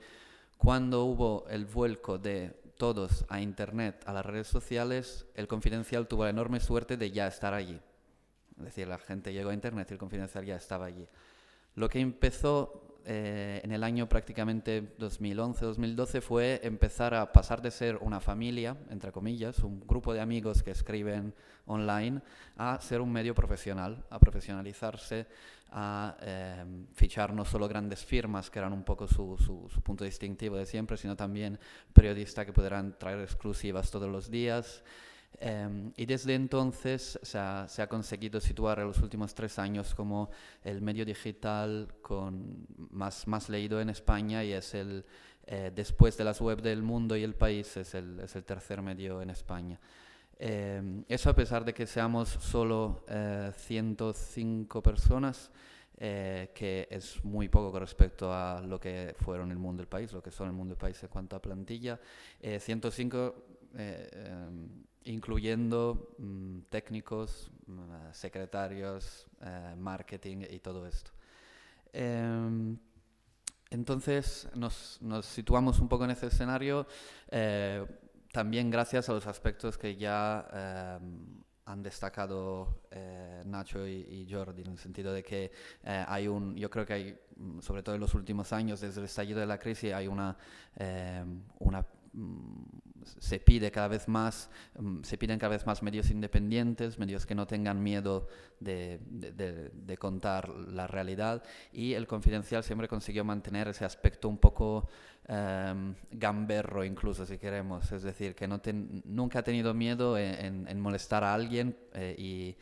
cuando hubo el vuelco de todos a Internet, a las redes sociales, el Confidencial tuvo la enorme suerte de ya estar allí. Es decir, la gente llegó a Internet y el Confidencial ya estaba allí. Lo que empezó eh, en el año prácticamente 2011-2012 fue empezar a pasar de ser una familia, entre comillas, un grupo de amigos que escriben online, a ser un medio profesional, a profesionalizarse, a em, fichar no solo grandes firmas, que eran un poco su, su, punto distintivo de siempre, sino también periodistas que podrán traer exclusivas todos los días. Em, y desde entonces se ha, conseguido situar en los últimos tres años como el medio digital con más, más leído en España y es el, eh, después de las web del mundo y el país, es el, es el tercer medio en España. Em, eso a pesar de que seamos solo 105 eh, personas, eh, que es muy poco con respecto a lo que fueron el mundo del país, lo que son el mundo del país en cuanto a plantilla. 105 incluyendo mm, técnicos, mm, secretarios, eh, marketing y todo esto. Em, entonces nos, situamos un poco en ese escenario, eh, también gracias a los aspectos que ya em, han destacado eh, Nacho y, Jordi, en el sentido de que hay un, yo creo que hay, mm, sobre todo en los últimos años, desde el estallido de la crisis, hay una, em, una se pide cada vez más, mm, se piden cada vez más medios independientes, medios que no tengan miedo de, de, contar la realidad y el confidencial siempre consiguió mantener ese aspecto un poco em, gamberro incluso si queremos, es decir, que no nunca ha tenido miedo en, molestar a alguien eh, y,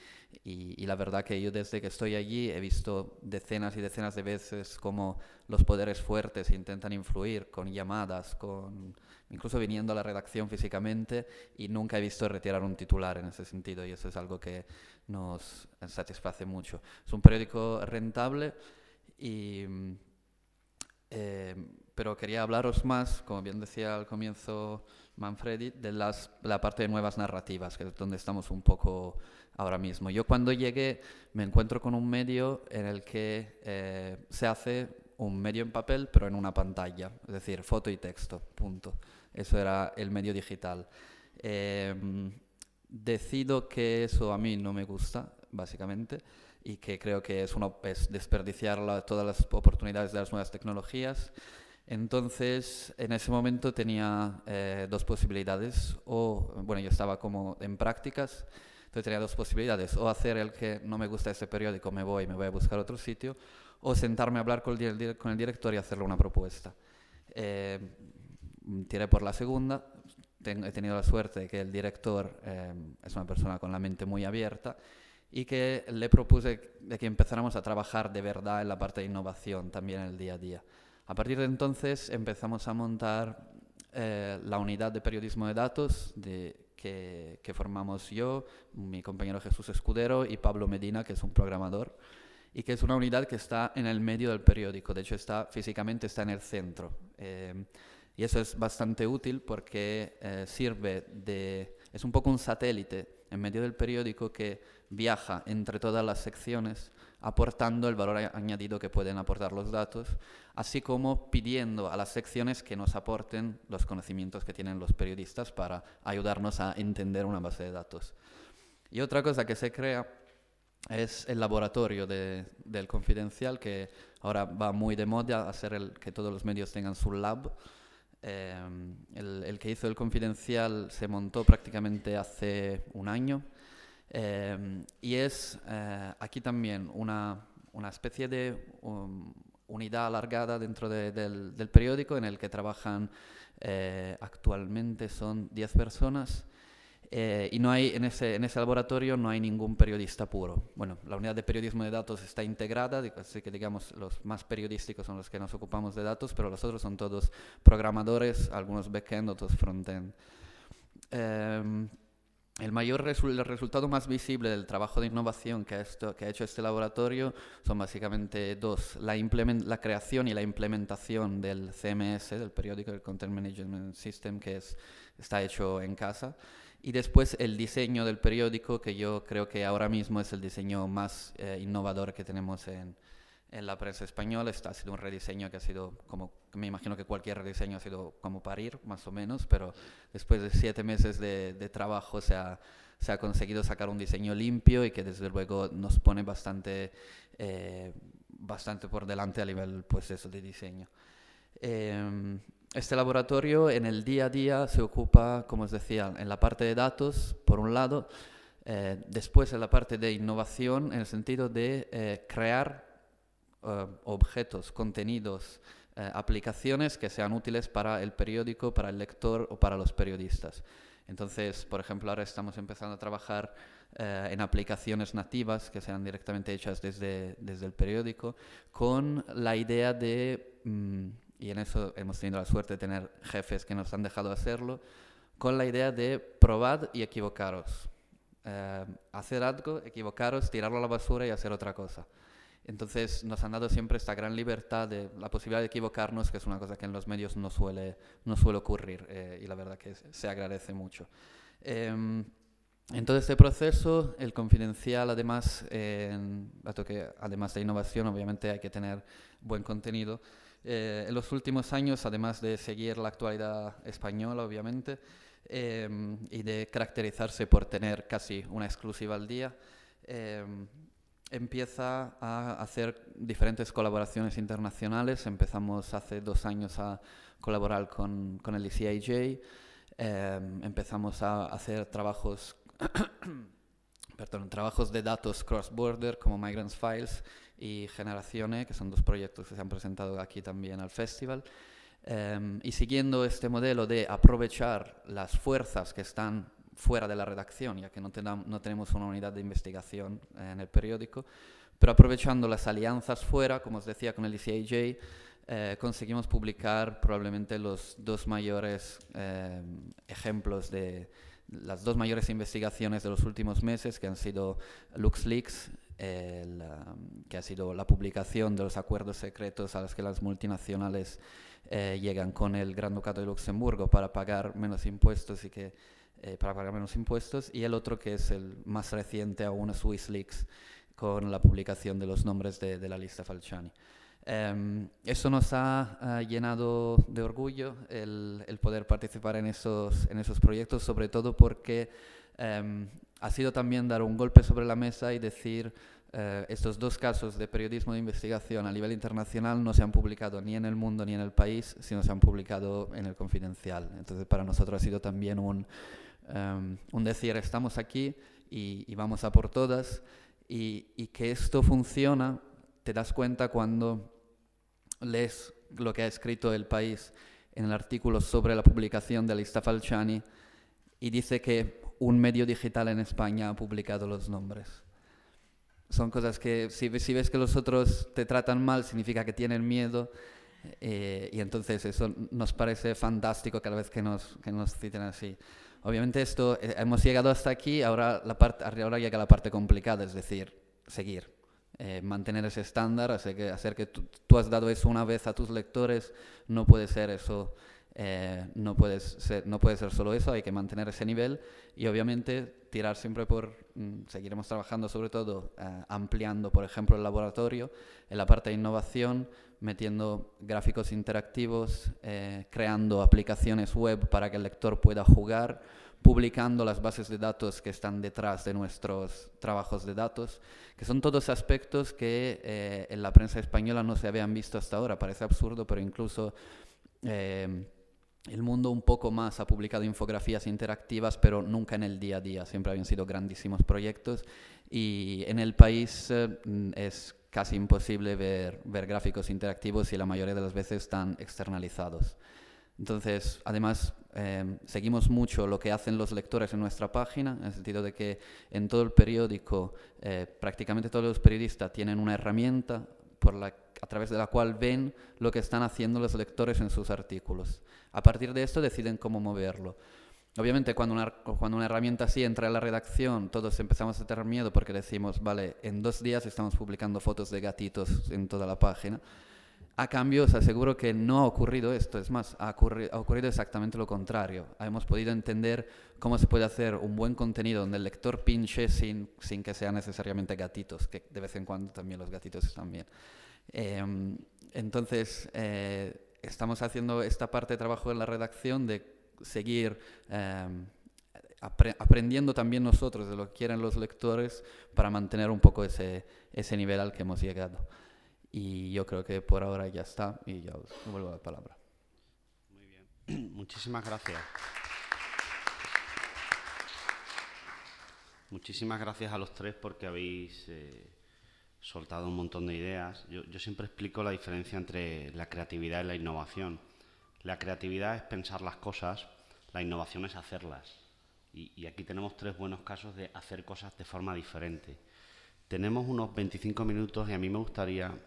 y, y la verdad que yo desde que estoy allí he visto decenas y decenas de veces como los poderes fuertes intentan influir con llamadas, con incluso viniendo a la redacción físicamente y nunca he visto retirar un titular en ese sentido y eso es algo que nos satisface mucho. Es un periódico rentable eh, pero quería hablaros más, como bien decía al comienzo Manfredi, de la parte de nuevas narrativas, que es donde estamos un poco ahora mismo. Yo cuando llegué me encuentro con un medio en el que eh, se hace un medio en papel, pero en una pantalla, es decir, foto y texto, punto. Eso era el medio digital. Em, decido que eso a mí no me gusta, básicamente, y que creo que es, uno, desperdiciar todas las oportunidades de las nuevas tecnologías. Entonces, en ese momento tenía eh, dos posibilidades, o, bueno, yo estaba como en prácticas, entonces tenía dos posibilidades, o hacer el que no me gusta ese periódico, me voy, me voy a buscar otro sitio, o sentarme a hablar con el, director y hacerle una propuesta. Eh, tiré por la segunda, he tenido la suerte de que el director eh, es una persona con la mente muy abierta y que le propuse de que empezáramos a trabajar de verdad en la parte de innovación también en el día a día. A partir de entonces empezamos a montar eh, la unidad de periodismo de datos de, que, que formamos yo, mi compañero Jesús Escudero y Pablo Medina, que es un programador y que es una unidad que está en el medio del periódico, de hecho está físicamente está en el centro. Eh, y eso es bastante útil porque eh, sirve de... es un poco un satélite en medio del periódico que viaja entre todas las secciones aportando el valor añadido que pueden aportar los datos, así como pidiendo a las secciones que nos aporten los conocimientos que tienen los periodistas para ayudarnos a entender una base de datos. Y otra cosa que se crea es el laboratorio del Confidencial, que ahora va muy de moda a hacer el, que todos los medios tengan su lab. Eh, el, que hizo el Confidencial se montó prácticamente hace un año eh, y es eh, aquí también una, especie de um, unidad alargada dentro del, del, periódico en el que trabajan actualmente son 10 personas eh, y no hay, en ese, en ese laboratorio no hay ningún periodista puro. Bueno, la unidad de periodismo de datos está integrada, así que digamos los más periodísticos son los que nos ocupamos de datos, pero los otros son todos programadores, algunos back-end, otros frontend. Eh, el mayor el resultado más visible del trabajo de innovación que ha, esto, que ha hecho este laboratorio son básicamente dos, la, la, creación y la implementación del CMS, del periódico del Content Management System, que está hecho en casa, y después el diseño del periódico, que yo creo que ahora mismo es el diseño más eh, innovador que tenemos en, en, la prensa española. ha sido un rediseño que ha sido, como me imagino que cualquier rediseño ha sido como parir, más o menos, pero después de siete meses de, trabajo se ha, se ha, conseguido sacar un diseño limpio y que desde luego nos pone bastante, eh, bastante por delante a nivel pues, eso, de diseño. Em, este laboratorio en el día a día se ocupa, como os decía, en la parte de datos, por un lado, eh, después en la parte de innovación, en el sentido de eh, crear eh, objetos, contenidos, aplicaciones que sean útiles para el periódico, para el lector o para los periodistas. Entonces, por ejemplo, ahora estamos empezando a trabajar en aplicaciones nativas que sean directamente hechas desde, desde el periódico, con la idea de mm, y en eso hemos tenido la suerte de tener jefes que nos han dejado hacerlo, con la idea de probar y equivocaros. Eh, hacer algo, equivocaros, tirarlo a la basura y hacer otra cosa. Entonces nos han dado siempre esta gran libertad de la posibilidad de equivocarnos, que es una cosa que en los medios no suele, no suele ocurrir eh, y la verdad que se agradece mucho. Em, en todo este proceso, el confidencial, además, dato que además de innovación, obviamente hay que tener buen contenido. Eh, en los últimos años, además de seguir la actualidad española, obviamente, em, y de caracterizarse por tener casi una exclusiva al día, em, empieza a hacer diferentes colaboraciones internacionales. Empezamos hace dos años a colaborar con, con el e ICIJ, em, empezamos a hacer trabajos, [coughs] perdón, trabajos de datos cross-border como Migrants Files y Generaciones, que son dos proyectos que se han presentado aquí también al festival. Em, y siguiendo este modelo de aprovechar las fuerzas que están fuera de la redacción, ya que no, tenemos una unidad de investigación en el periódico, pero aprovechando las alianzas fuera, como os decía con el ICIJ, eh, conseguimos publicar probablemente los dos mayores em, ejemplos de las dos mayores investigaciones de los últimos meses, que han sido LuxLeaks Em, que ha sido la publicación de los acuerdos secretos a los que las multinacionales eh, llegan con el Gran Ducado de Luxemburgo para pagar menos impuestos y que eh, para pagar menos impuestos y el otro que es el más reciente aún Swiss Leaks con la publicación de los nombres de, la lista Falciani. Em, eso nos ha llenado de orgullo el, poder participar en esos, en esos proyectos, sobre todo porque em, ha sido también dar un golpe sobre la mesa y decir, eh, estos dos casos de periodismo de investigación a nivel internacional no se han publicado ni en el mundo ni en el país, sino se han publicado en el confidencial. Entonces para nosotros ha sido también un, em, un decir, estamos aquí y, vamos a por todas, y, que esto funciona, te das cuenta cuando lees lo que ha escrito el país en el artículo sobre la publicación de lista Falciani y dice que un medio digital en España ha publicado los nombres. Son cosas que si, ves que los otros te tratan mal, significa que tienen miedo. Eh, y entonces eso nos parece fantástico cada vez que nos, que nos citen así. Obviamente esto, eh, hemos llegado hasta aquí, ahora, la parte, ahora llega la parte complicada, es decir, seguir, eh, mantener ese estándar, hacer que, hacer que tú, tú has dado eso una vez a tus lectores, no puede ser eso eh, no, puedes ser, no puede ser solo eso, hay que mantener ese nivel y obviamente tirar siempre por, mm, seguiremos trabajando sobre todo eh, ampliando, por ejemplo, el laboratorio en la parte de innovación, metiendo gráficos interactivos, eh, creando aplicaciones web para que el lector pueda jugar, publicando las bases de datos que están detrás de nuestros trabajos de datos, que son todos aspectos que en la prensa española no se habían visto hasta ahora. Parece absurdo, pero incluso... El mundo un poco más ha publicado infografías interactivas, pero nunca en el día a día. Siempre habían sido grandísimos proyectos y en el país eh, es casi imposible ver, ver gráficos interactivos y la mayoría de las veces están externalizados. Entonces, además, em, seguimos mucho lo que hacen los lectores en nuestra página, en el sentido de que en todo el periódico eh, prácticamente todos los periodistas tienen una herramienta a través de la cual ven lo que están haciendo los lectores en sus artículos. A partir de esto deciden cómo moverlo. Obviamente cuando una, cuando una herramienta así entra en la redacción, todos empezamos a tener miedo porque decimos, vale, en dos días estamos publicando fotos de gatitos en toda la página. A cambio, os aseguro que no ha ocurrido esto, es más, ha, ocurrido exactamente lo contrario. Hemos podido entender cómo se puede hacer un buen contenido donde el lector pinche sin, que sean necesariamente gatitos, que de vez en cuando también los gatitos están bien. Em, entonces, eh, estamos haciendo esta parte de trabajo en la redacción de seguir... Em, aprendiendo también nosotros de lo que quieren los lectores para mantener un poco ese nivel al que hemos llegado. Y yo creo que por ahora ya está y ya os vuelvo a la palabra. Muy bien. [clears throat] Muchísimas gracias. Muchísimas gracias a los tres porque habéis eh, soltado un montón de ideas. Yo, siempre explico la diferencia entre la creatividad y la innovación. La creatividad es pensar las cosas, la innovación es hacerlas. Y, y aquí tenemos tres buenos casos de hacer cosas de forma diferente. Tenemos unos 25 minutos y a mí me gustaría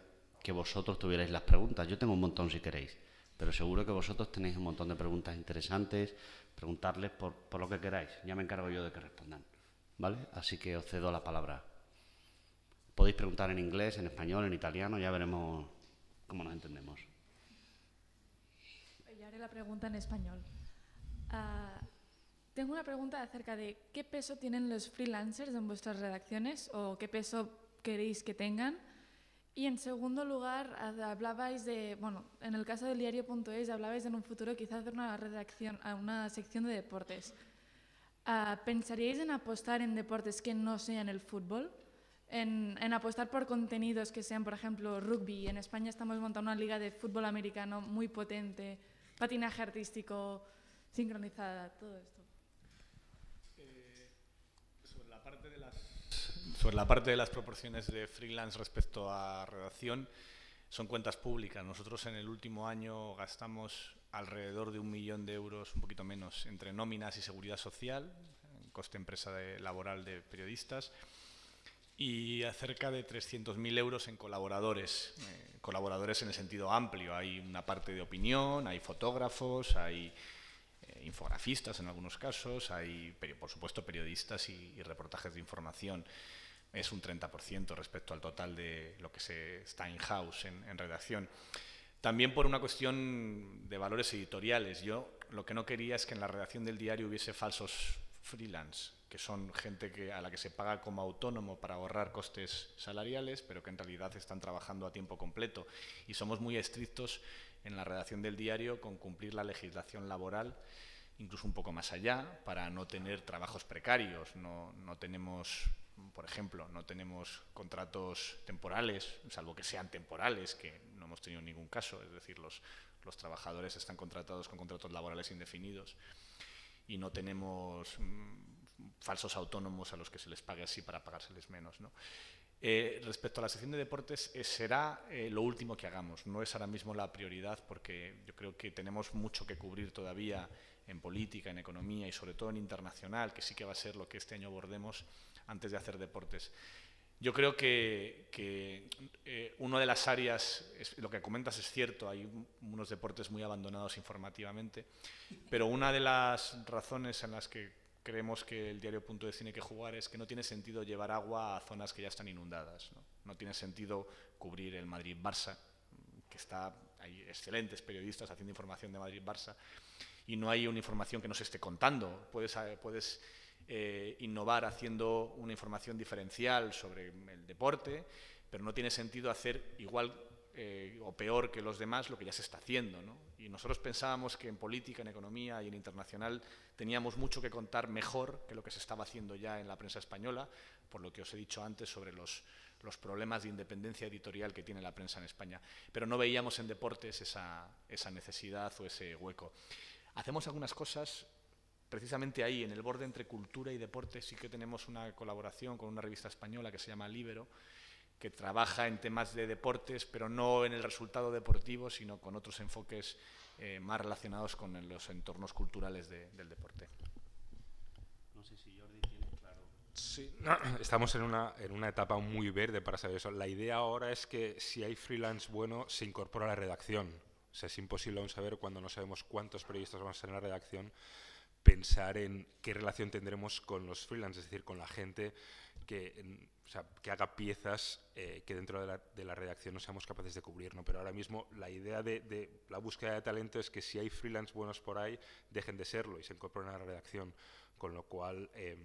que vosotros tuvierais las preguntas. Yo tengo un montón si queréis, pero seguro que vosotros tenéis un montón de preguntas interesantes, preguntarles por, lo que queráis. Ya me encargo yo de que respondan. ¿Vale? Así que os cedo la palabra. Podéis preguntar en inglés, en español, en italiano, ya veremos cómo nos entendemos. Yo haré la pregunta en español. Ah, tengo una pregunta acerca de qué peso tienen los freelancers en vuestras redacciones o qué peso queréis que tengan y en segundo lugar, hablabais de, bueno, en el caso del diario.es, hablabais en un futuro quizás hacer una redacción, a una sección de deportes. Ah, ¿Pensaríais en apostar en deportes que no sean el fútbol? En, apostar por contenidos que sean, por ejemplo, rugby. En España estamos montando una liga de fútbol americano muy potente, patinaje artístico, sincronizada, todo esto. Eh, sobre la parte de las sobre la parte de las proporciones de freelance respecto a redacción, son cuentas públicas. Nosotros en el último año gastamos alrededor de un millón de euros, un poquito menos, entre nóminas y seguridad social, coste empresa laboral de periodistas, y acerca de 300.000 euros en colaboradores, eh, colaboradores en el sentido amplio. Hay una parte de opinión, hay fotógrafos, hay eh, infografistas en algunos casos, hay, por supuesto, periodistas y reportajes de información es un 30% respecto al total de lo que se está in-house en, redacción. También por una cuestión de valores editoriales. Yo lo que no quería es que en la redacción del diario hubiese falsos freelance, que son gente que, a la que se paga como autónomo para ahorrar costes salariales, pero que en realidad están trabajando a tiempo completo. Y somos muy estrictos en la redacción del diario con cumplir la legislación laboral incluso un poco más allá, para no tener trabajos precarios. No, no tenemos por ejemplo, no tenemos contratos temporales, salvo que sean temporales, que no hemos tenido ningún caso, es decir, los, los trabajadores están contratados con contratos laborales indefinidos y no tenemos mm, falsos autónomos a los que se les pague así para pagárseles menos. ¿no? Eh, respecto a la sección de deportes, eh, será eh, lo último que hagamos, no es ahora mismo la prioridad porque yo creo que tenemos mucho que cubrir todavía en política, en economía y sobre todo en internacional, que sí que va a ser lo que este año abordemos antes de hacer deportes. Yo creo que, eh, una de las áreas, lo que comentas es cierto, hay unos deportes muy abandonados informativamente, pero una de las razones en las que creemos que el diario Punto de Cine que jugar es que no tiene sentido llevar agua a zonas que ya están inundadas, no, no tiene sentido cubrir el Madrid-Barça, que está, hay excelentes periodistas haciendo información de Madrid-Barça, y no hay una información que no se esté contando. Puedes, puedes eh, innovar haciendo una información diferencial sobre el deporte, pero no tiene sentido hacer igual eh, o peor que los demás lo que ya se está haciendo. Y nosotros pensábamos que en política, en economía y en internacional teníamos mucho que contar mejor que lo que se estaba haciendo ya en la prensa española, por lo que os he dicho antes sobre los, problemas de independencia editorial que tiene la prensa en España. Pero no veíamos en deportes esa, esa necesidad o ese hueco. Hacemos algunas cosas precisamente ahí, en el borde entre cultura y deporte, sí que tenemos una colaboración con una revista española que se llama Libero, que trabaja en temas de deportes, pero no en el resultado deportivo, sino con otros enfoques eh, más relacionados con los entornos culturales del deporte. No sé si Jordi tiene claro. Sí, [clears throat] estamos en una, etapa muy verde para saber eso. La idea ahora es que si hay freelance bueno, se incorpora a la redacción. es imposible aún saber cuando no sabemos cuántos periodistas van a ser en la redacción pensar en qué relación tendremos con los freelance, es decir, con la gente que, que haga piezas eh, que dentro de la, redacción no seamos capaces de cubrir. Pero ahora mismo la idea de, la búsqueda de talento es que si hay freelance buenos por ahí, dejen de serlo y se incorporen a la redacción. Con lo cual, em,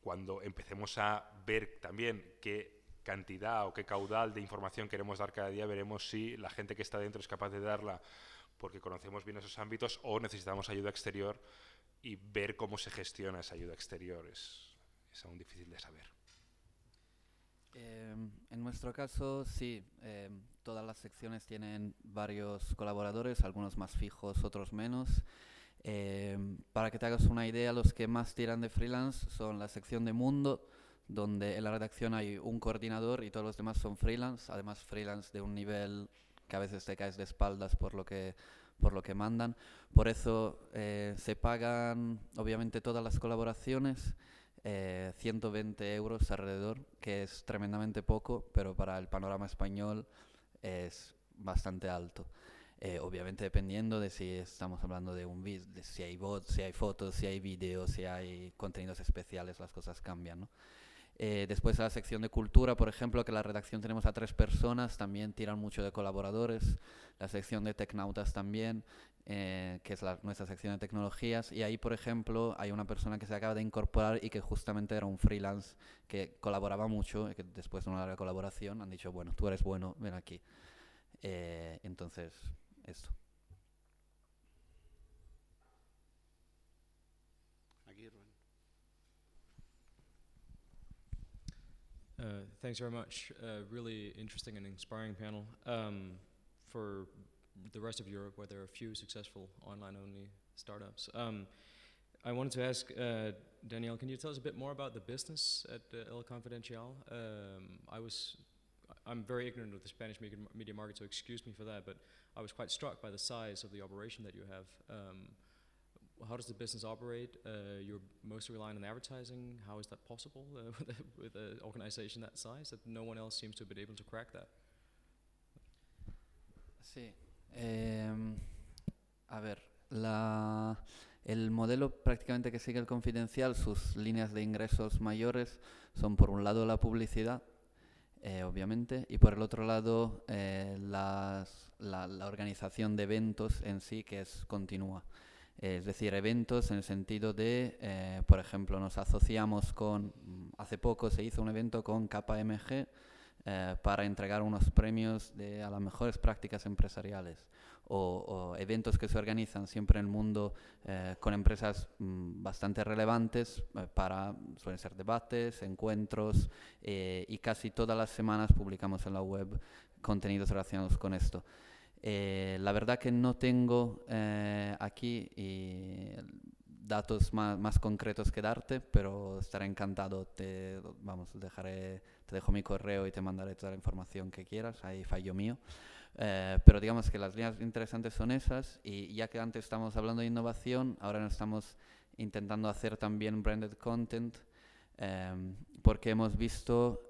cuando empecemos a ver también qué cantidad o qué caudal de información queremos dar cada día, veremos si la gente que está dentro es capaz de darla porque conocemos bien esos ámbitos o necesitamos ayuda exterior y ver cómo se gestiona esa ayuda exterior es, es aún difícil de saber. Em, en nuestro caso, sí, em, todas las secciones tienen varios colaboradores, algunos más fijos, otros menos. Em, para que te hagas una idea, los que más tiran de freelance son la sección de Mundo, donde en la redacción hay un coordinador y todos los demás son freelance, además freelance de un nivel que a veces te caes de espaldas por lo que por lo que mandan. Por eso eh, se pagan, obviamente, todas las colaboraciones, 120 eh, euros alrededor, que es tremendamente poco, pero para el panorama español es bastante alto. Eh, obviamente dependiendo de si estamos hablando de un de si hay bots, si hay fotos, si hay vídeos, si hay contenidos especiales, las cosas cambian, ¿no? Eh, después a la sección de cultura, por ejemplo, que la redacción tenemos a tres personas, también tiran mucho de colaboradores. La sección de Tecnautas también, eh, que es nuestra sección de tecnologías. Y ahí, por ejemplo, hay una persona que se acaba de incorporar y que justamente era un freelance que colaboraba mucho y que después de una larga colaboración han dicho, bueno, tú eres bueno, ven aquí. Eh, entonces, esto. Uh, thanks very much. Uh, really interesting and inspiring panel. Um, for the rest of Europe, where there are few successful online-only startups. Um, I wanted to ask uh, Danielle, can you tell us a bit more about the business at uh, El Confidencial? Um, I was, I'm very ignorant of the Spanish media market, so excuse me for that, but I was quite struck by the size of the operation that you have. Um, ¿Cómo does el business operate? más uh, you're mostly la on advertising. How is that possible uh, [laughs] with, ese with an organization that size that no one else seems to able Sí. Em, a ver, el modelo prácticamente que sigue el confidencial, sus líneas de ingresos mayores son por un lado la publicidad, eh, obviamente, y por el otro lado eh, la, organización de eventos en sí que es continua es decir, eventos en el sentido de, eh, por ejemplo, nos asociamos con, hace poco se hizo un evento con KPMG eh, para entregar unos premios a las mejores prácticas empresariales o, eventos que se organizan siempre en el mundo eh, con empresas mm, bastante relevantes para, suelen ser debates, encuentros y casi todas las semanas publicamos en la web contenidos relacionados con esto. Eh, la verdad que no tengo eh, aquí y eh, datos más, concretos que darte, pero estaré encantado. Te, vamos, dejaré, te dejo mi correo y te mandaré toda la información que quieras. Ahí fallo mío. pero digamos que las líneas interesantes son esas y ya que antes estamos hablando de innovación, ahora nos estamos intentando hacer también branded content porque hemos visto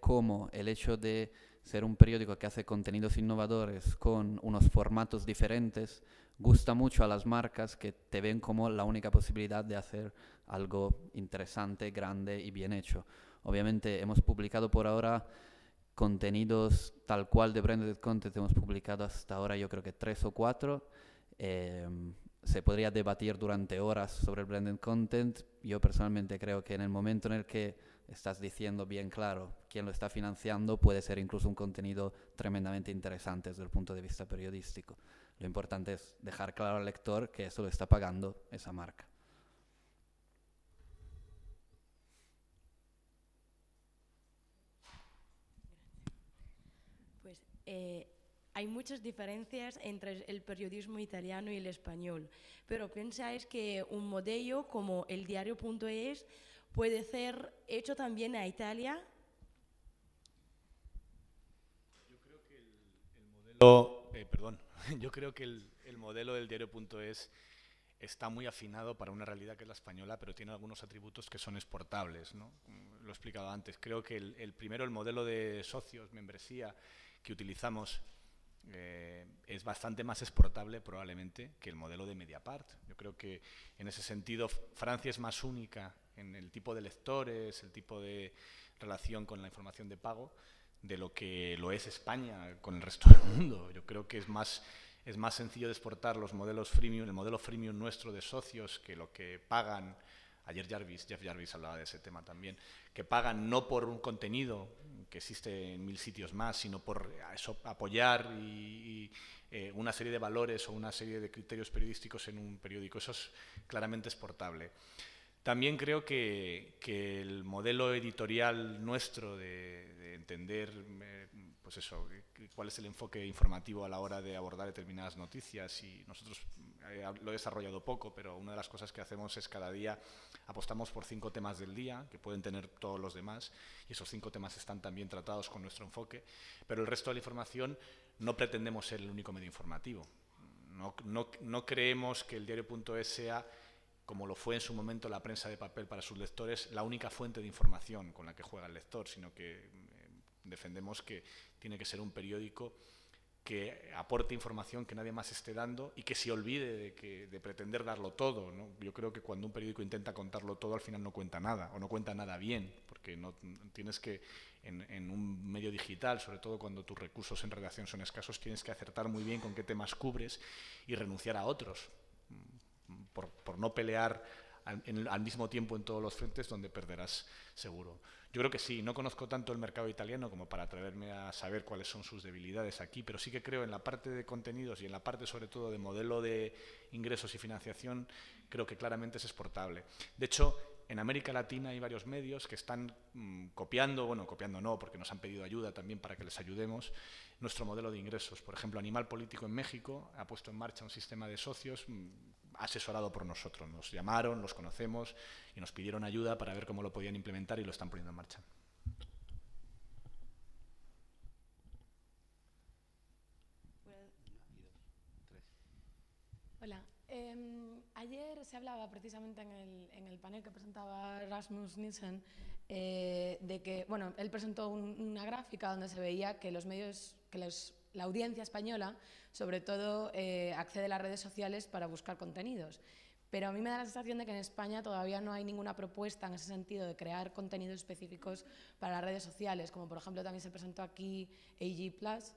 cómo el hecho de ser un periódico que hace contenidos innovadores con unos formatos diferentes gusta mucho a las marcas que te ven como la única posibilidad de hacer algo interesante, grande y bien hecho. Obviamente hemos publicado por ahora contenidos tal cual de Branded Content, hemos publicado hasta ahora yo creo que tres o cuatro. Em, se podría debatir durante horas sobre el Branded Content. Yo personalmente creo que en el momento en el que estás diciendo bien claro quién lo está financiando, puede ser incluso un contenido tremendamente interesante desde el punto de vista periodístico. Lo importante es dejar claro al lector que eso lo está pagando esa marca. Pues, eh, hay muchas diferencias entre el periodismo italiano y el español, pero pensáis que un modelo como el diario.es puede ser hecho también a Italia? Yo creo que el, modelo, eh, perdón, [laughs] yo creo que el, modelo del diario.es está muy afinado para una realidad que es la española, pero tiene algunos atributos que son exportables. ¿no? Lo he explicado antes. Creo que el, primero, el modelo de socios, membresía que utilizamos eh, es bastante más exportable probablemente que el modelo de Mediapart. Yo creo que en ese sentido Francia es más única en el tipo de lectores, el tipo de relación con la información de pago, de lo que lo es España con el resto del mundo. Yo creo que es más, es más sencillo de exportar los modelos freemium, el modelo freemium nuestro de socios, que lo que pagan ayer Jarvis, Jeff Jarvis hablaba de ese tema también, que pagan no por un contenido que existe en mil sitios más, sino por ah, eso, apoyar y, eh, una serie de valores o una serie de criterios periodísticos en un periódico. Eso es claramente exportable. También creo que, el modelo editorial nuestro de, entender eh, pues eso, cuál es el enfoque informativo a la hora de abordar determinadas noticias y nosotros eh, lo he desarrollado poco, pero una de las cosas que hacemos es cada día apostamos por cinco temas del día, que pueden tener todos los demás, y esos cinco temas están también tratados con nuestro enfoque, pero el resto de la información no pretendemos ser el único medio informativo. no creemos que el diario.es sea como lo fue en su momento la prensa de papel para sus lectores, la única fuente de información con la que juega el lector, sino que eh, defendemos que tiene que ser un periódico que aporte información que nadie más esté dando y que se olvide de, pretender darlo todo. Yo creo que cuando un periódico intenta contarlo todo, al final no cuenta nada, o no cuenta nada bien, porque no tienes que, en, un medio digital, sobre todo cuando tus recursos en redacción son escasos, tienes que acertar muy bien con qué temas cubres y renunciar a otros, por, no pelear al, mismo tiempo en todos los frentes donde perderás seguro. Yo creo que sí, no conozco tanto el mercado italiano como para atreverme a saber cuáles son sus debilidades aquí, pero sí que creo en la parte de contenidos y en la parte sobre todo de modelo de ingresos y financiación, creo que claramente es exportable. De hecho, en América Latina hay varios medios que están mm, copiando, bueno, copiando no, porque nos han pedido ayuda también para que les ayudemos, nuestro modelo de ingresos. Por ejemplo, Animal Político en México ha puesto en marcha un sistema de socios mm, asesorado por nosotros. Nos llamaron, los conocemos y nos pidieron ayuda para ver cómo lo podían implementar y lo están poniendo en marcha. Hola. Em, ayer se hablaba precisamente en el, panel que presentaba Rasmus Nielsen eh, de que, bueno, él presentó una gráfica donde se veía que los medios, que les la audiencia española, sobre todo, eh, accede a las redes sociales para buscar contenidos. Pero a mí me da la sensación de que en España todavía no hay ninguna propuesta en ese sentido de crear contenidos específicos para las redes sociales, como por ejemplo también se presentó aquí AG Plus,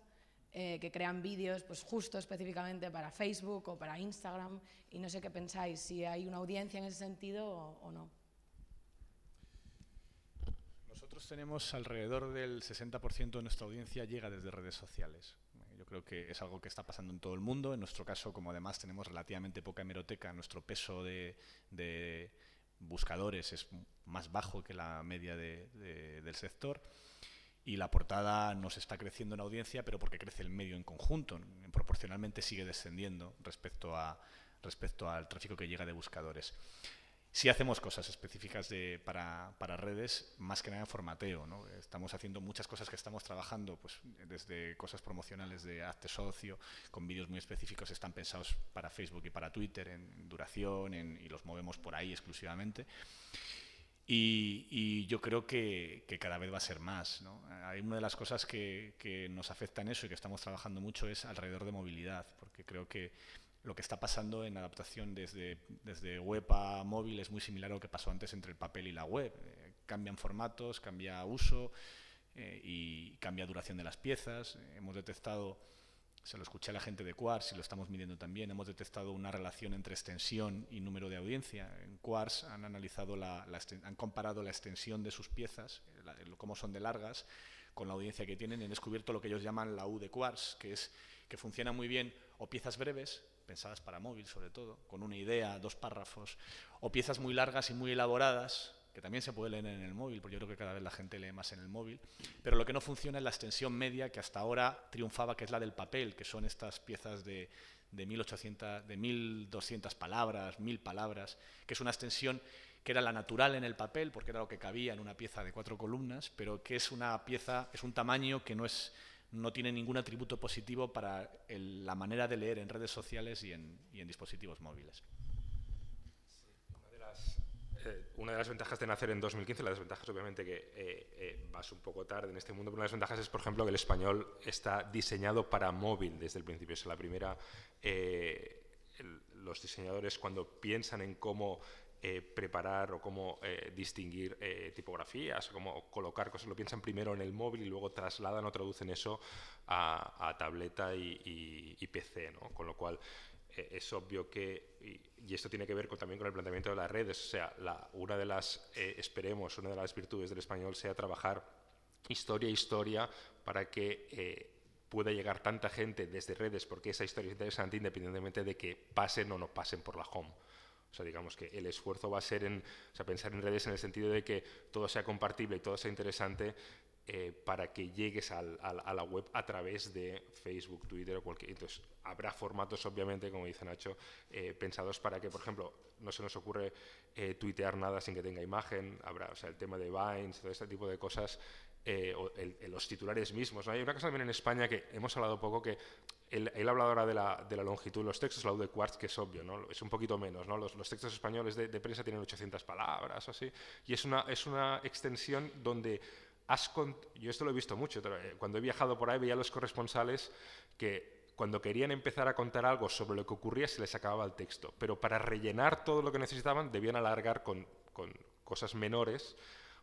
eh, que crean vídeos pues, justo específicamente para Facebook o para Instagram, y no sé qué pensáis, si hay una audiencia en ese sentido o, o no. Nosotros tenemos alrededor del 60% de nuestra audiencia llega desde redes sociales. Yo creo que es algo que está pasando en todo el mundo. En nuestro caso, como además tenemos relativamente poca hemeroteca, nuestro peso de, buscadores es más bajo que la media del sector. Y la portada nos está creciendo en audiencia, pero porque crece el medio en conjunto. Proporcionalmente sigue descendiendo respecto al tráfico que llega de buscadores si hacemos cosas específicas para, para, redes, más que nada formateo. ¿no? Estamos haciendo muchas cosas que estamos trabajando, pues desde cosas promocionales de acte socio, con vídeos muy específicos, están pensados para Facebook y para Twitter, en duración, y los movemos por ahí exclusivamente. Y, yo creo que, cada vez va a ser más. ¿no? Hay una de las cosas que, que nos afecta en eso y que estamos trabajando mucho es alrededor de movilidad, porque creo que lo que está pasando en adaptación desde, desde web a móvil es muy similar a lo que pasó antes entre el papel y la web. Eh, cambian formatos, cambia uso eh, y cambia duración de las piezas. Hemos detectado, se lo escuché a la gente de Quartz y lo estamos midiendo también, hemos detectado una relación entre extensión y número de audiencia. En Quartz han, analizado la, han comparado la extensión de sus piezas, eh, cómo son de largas, con la audiencia que tienen y han descubierto lo que ellos llaman la U de Quartz, que es que funciona muy bien o piezas breves pensadas para móvil sobre todo, con una idea, dos párrafos, o piezas muy largas y muy elaboradas, que también se puede leer en el móvil, porque yo creo que cada vez la gente lee más en el móvil, pero lo que no funciona es la extensión media que hasta ahora triunfaba, que es la del papel, que son estas piezas de, de 1200 palabras, 1000 palabras, que es una extensión que era la natural en el papel, porque era lo que cabía en una pieza de cuatro columnas, pero que es una pieza, es un tamaño que no es no tiene ningún atributo positivo para la manera de leer en redes sociales y en, dispositivos móviles. Eh, una, de las, ventajas de nacer en 2015, las ventajas obviamente que eh, eh, vas un poco tarde en este mundo, pero una de las ventajas es, por ejemplo, que el español está diseñado para móvil desde el principio. es la primera, los diseñadores cuando piensan en cómo eh, preparar o cómo eh, distinguir eh, tipografías, cómo colocar cosas, lo piensan primero en el móvil y luego trasladan o traducen eso a, tableta y, PC, Con lo cual es obvio que, y, esto tiene que ver también con el planteamiento de las redes, o sea, una de las, esperemos, una de las virtudes del español sea trabajar historia historia para que pueda llegar tanta gente desde redes, porque esa historia es interesante independientemente de que pasen o no pasen por la home. O sea, digamos que el esfuerzo va a ser en pensar en redes en el sentido de que todo sea compartible y todo sea interesante eh, para que llegues a la web a través de Facebook, Twitter o cualquier. Entonces, habrá formatos, obviamente, como dice Nacho, eh, pensados para que, por ejemplo, no se nos ocurre eh, tuitear nada sin que tenga imagen, habrá, o sea, el tema de Vines, todo este tipo de cosas. los titulares mismos. Hay una cosa también en España que hemos hablado poco que él, ha hablado ahora de la, longitud de los textos, la U de Quartz, que es obvio, ¿no? es un poquito menos. ¿no? Los, textos españoles de, prensa tienen 800 palabras o así, y es una, es una extensión donde has yo esto lo he visto mucho, eh, cuando he viajado por ahí veía a los corresponsales que cuando querían empezar a contar algo sobre lo que ocurría se les acababa el texto, pero para rellenar todo lo que necesitaban debían alargar con, con cosas menores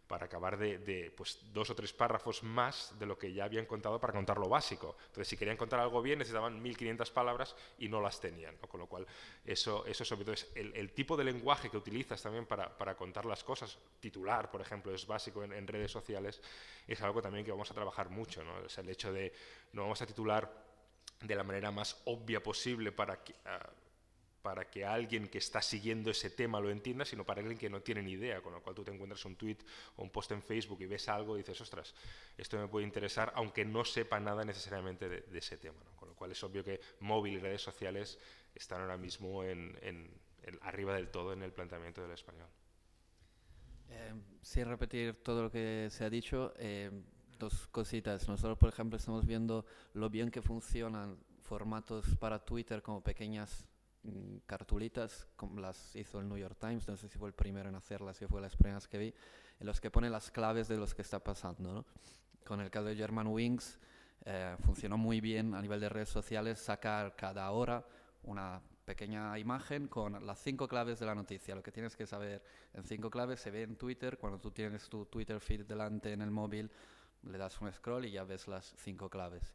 para acabar de, pues, dos o tres párrafos más de lo que ya habían contado para contar lo básico. Entonces, si querían contar algo bien, necesitaban 1.500 palabras y no las tenían. Con lo cual, eso, eso sobre todo es el, tipo de lenguaje que utilizas también para, contar las cosas. Titular, por ejemplo, es básico en, redes sociales. Es algo también que vamos a trabajar mucho. ¿no? el hecho de no vamos a titular de la manera más obvia posible para que... Ah, para que alguien que está siguiendo ese tema lo entienda, sino para alguien que no tiene ni idea, con lo cual tú te encuentras un tweet o un post en Facebook y ves algo y dices, ostras, esto me puede interesar, aunque no sepa nada necesariamente de, ese tema. Con lo cual es obvio que móvil y redes sociales están ahora mismo en, arriba del todo en el planteamiento del español. Em, sin repetir todo lo que se ha dicho, em, dos cositas. Nosotros, por ejemplo, estamos viendo lo bien que funcionan formatos para Twitter como pequeñas Mm, cartulitas, como las hizo el New York Times, no sé si fue el primero en hacerlas, si fue las primeras que vi, en los que pone las claves de los que está pasando. ¿no? Con el caso de German Wings eh, funcionó muy bien a nivel de redes sociales sacar cada hora una pequeña imagen con las cinco claves de la noticia. Lo que tienes que saber en cinco claves se ve en Twitter, cuando tú tienes tu Twitter feed delante en el móvil, le das un scroll y ya ves las cinco claves.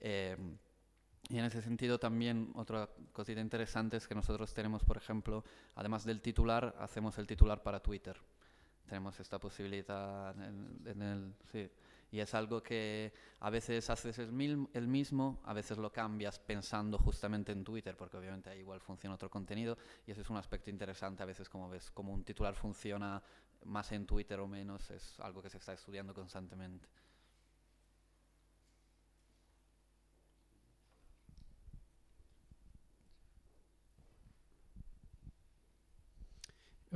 Eh, y en ese sentido también otra cosita interesante es que nosotros tenemos, por ejemplo, además del titular, hacemos el titular para Twitter. Tenemos esta posibilidad en, el... Sí. Y es algo que a veces haces el, el, mismo, a veces lo cambias pensando justamente en Twitter, porque obviamente ahí igual funciona otro contenido. Y ese es un aspecto interesante, a veces como ves, como un titular funciona más en Twitter o menos, es algo que se está estudiando constantemente.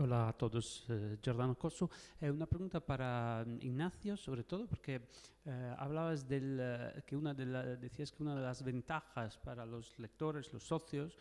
Hola a todos, Jordano eh, Giordano eh, una pregunta para mm, Ignacio, sobre todo, porque eh, hablabas del, que una de decías que una de las ventajas para los lectores, los socios,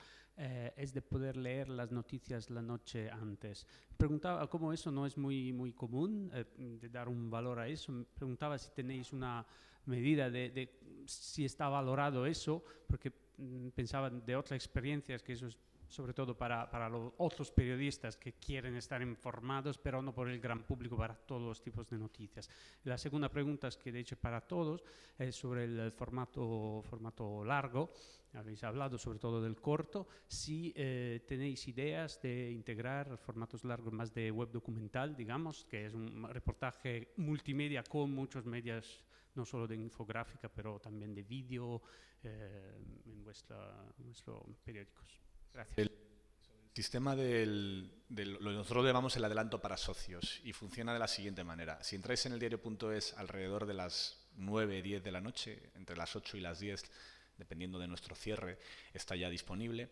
es de poder leer las noticias la noche antes. Preguntaba cómo eso no es muy, muy común, de dar un valor a eso. Preguntaba si tenéis una medida de, si está valorado eso, porque mm, pensaba de otras experiencias que eso es sobre todo para, los otros periodistas que quieren estar informados, pero no por el gran público para todos los tipos de noticias. La segunda pregunta es que de hecho para todos es sobre el formato, formato largo. Habéis hablado sobre todo del corto. Si eh, tenéis ideas de integrar formatos largos más de web documental, digamos, que es un reportaje multimedia con muchos medios no solo de infográfica, pero también de vídeo eh, en, en vuestros periódicos. Gracias. El, sistema del, del, lo que llamamos el adelanto para socios y funciona de la siguiente manera. Si entráis en el diario.es alrededor de las 9, 10 de la noche, entre las 8 y las 10, dependiendo de nuestro cierre, está ya disponible.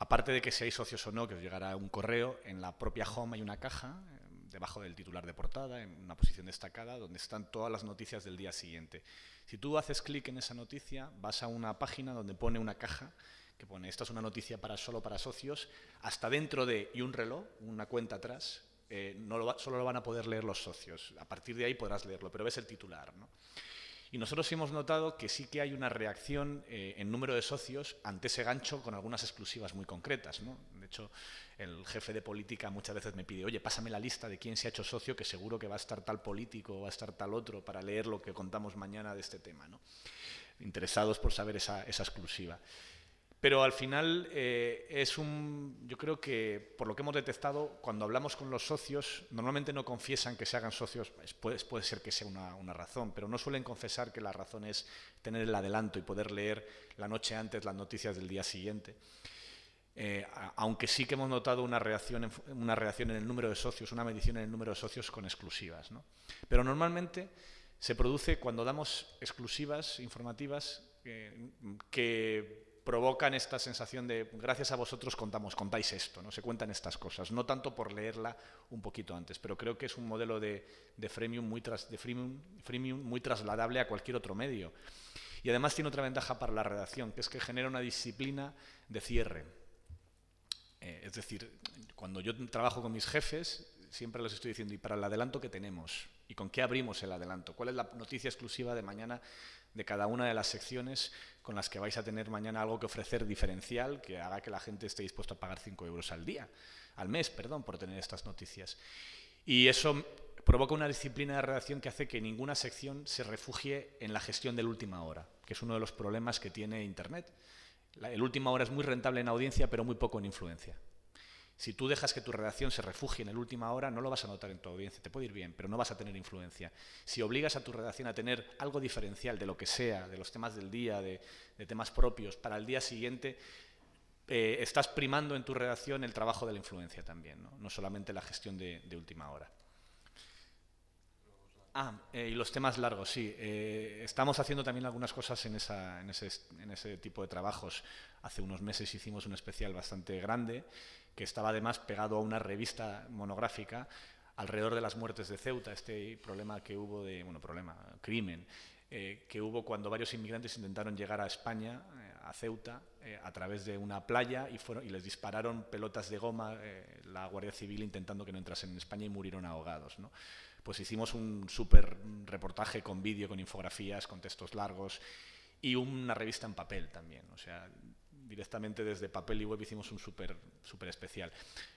Aparte de que si hay socios o no, que os llegará un correo, en la propia home hay una caja eh, debajo del titular de portada, en una posición destacada, donde están todas las noticias del día siguiente. Si tú haces clic en esa noticia, vas a una página donde pone una caja pone, esta es una noticia para solo para socios, hasta dentro de, y un reloj, una cuenta atrás, eh, no solo lo van a poder leer los socios. A partir de ahí podrás leerlo, pero ves el titular. ¿no? Y nosotros hemos notado que sí que hay una reacción eh, en número de socios ante ese gancho con algunas exclusivas muy concretas. ¿no? De hecho, el jefe de política muchas veces me pide, oye, pásame la lista de quién se ha hecho socio, que seguro que va a estar tal político o va a estar tal otro para leer lo que contamos mañana de este tema. ¿no? Interesados por saber esa, esa exclusiva. Pero al final eh, es un, yo creo que por lo que hemos detectado, cuando hablamos con los socios, normalmente no confiesan que se hagan socios, puede, ser que sea una, una, razón, pero no suelen confesar que la razón es tener el adelanto y poder leer la noche antes las noticias del día siguiente. Eh, aunque sí que hemos notado una reacción, en, una reacción en el número de socios, una medición en el número de socios con exclusivas. ¿no? Pero normalmente se produce cuando damos exclusivas informativas eh, que provocan esta sensación de gracias a vosotros contamos, contáis esto, ¿no? Se cuentan estas cosas. No tanto por leerla un poquito antes, pero creo que es un modelo de, de, freemium, muy de freemium muy trasladable a cualquier otro medio. Y además tiene otra ventaja para la redacción, que es que genera una disciplina de cierre. Eh, es decir, cuando yo trabajo con mis jefes, siempre les estoy diciendo, ¿y para el adelanto que tenemos? ¿Y con qué abrimos el adelanto? ¿Cuál es la noticia exclusiva de mañana de cada una de las secciones con las que vais a tener mañana algo que ofrecer diferencial que haga que la gente esté dispuesta a pagar 5 euros al día, al mes, perdón, por tener estas noticias. Y eso provoca una disciplina de redacción que hace que ninguna sección se refugie en la gestión de última hora, que es uno de los problemas que tiene Internet. La, el última hora es muy rentable en audiencia, pero muy poco en influencia. Si tú dejas que tu redacción se refugie en el última hora, no lo vas a notar en tu audiencia. Te puede ir bien, pero no vas a tener influencia. Si obligas a tu redacción a tener algo diferencial de lo que sea, de los temas del día, de, temas propios, para el día siguiente, eh, estás primando en tu redacción el trabajo de la influencia también, no, solamente la gestión de, última hora. Ah, eh, y los temas largos, sí. Eh, estamos haciendo también algunas cosas en ese tipo de trabajos. Hace unos meses hicimos un especial bastante grande que estaba además pegado a una revista monográfica alrededor de las muertes de Ceuta, este problema que hubo de, bueno, problema, crimen, eh, que hubo cuando varios inmigrantes intentaron llegar a España, eh, a Ceuta, eh, a través de una playa y, fueron, y les dispararon pelotas de goma la Guardia Civil intentando que no entrasen en España y murieron ahogados. Pues hicimos un súper reportaje con vídeo, con infografías, con textos largos y una revista en papel también. O sea, directamente desde papel y web hicimos un súper super especial.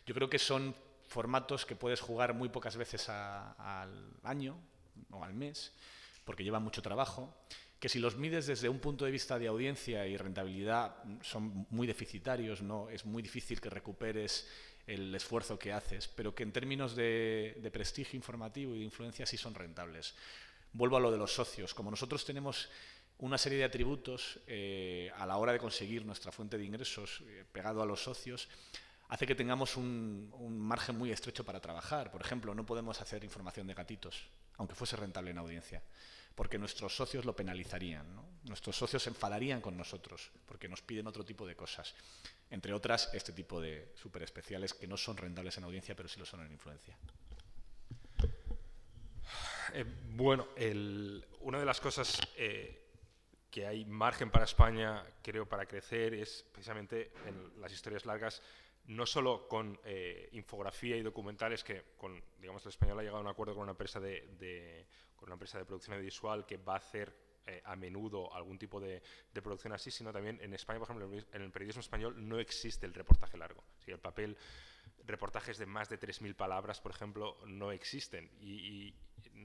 Yo creo que son formatos que puedes jugar muy pocas veces al año o al mes, porque llevan mucho trabajo, que si los mides desde un punto de vista de audiencia y rentabilidad son muy deficitarios, no es muy difícil que recuperes el esfuerzo que haces, pero que en términos de, de prestigio informativo y de influencia sí son rentables. Vuelvo a lo de los socios. Como nosotros tenemos una serie de atributos eh, a la hora de conseguir nuestra fuente de ingresos eh, pegado a los socios hace que tengamos un, margen muy estrecho para trabajar. Por ejemplo, no podemos hacer información de gatitos, aunque fuese rentable en audiencia, porque nuestros socios lo penalizarían. Nuestros socios se enfadarían con nosotros, porque nos piden otro tipo de cosas. Entre otras, este tipo de super especiales que no son rentables en audiencia, pero sí lo son en influencia. Eh, bueno, una de las cosas que hay margen para España, creo, para crecer, es precisamente en las historias largas, no solo con eh, infografía y documentales, que con, digamos, el español ha llegado a un acuerdo con una empresa de, con una empresa de producción audiovisual que va a hacer eh, a menudo algún tipo de, de, producción así, sino también en España, por ejemplo, en el periodismo español no existe el reportaje largo. Si el papel, reportajes de más de 3.000 palabras, por ejemplo, no existen. y,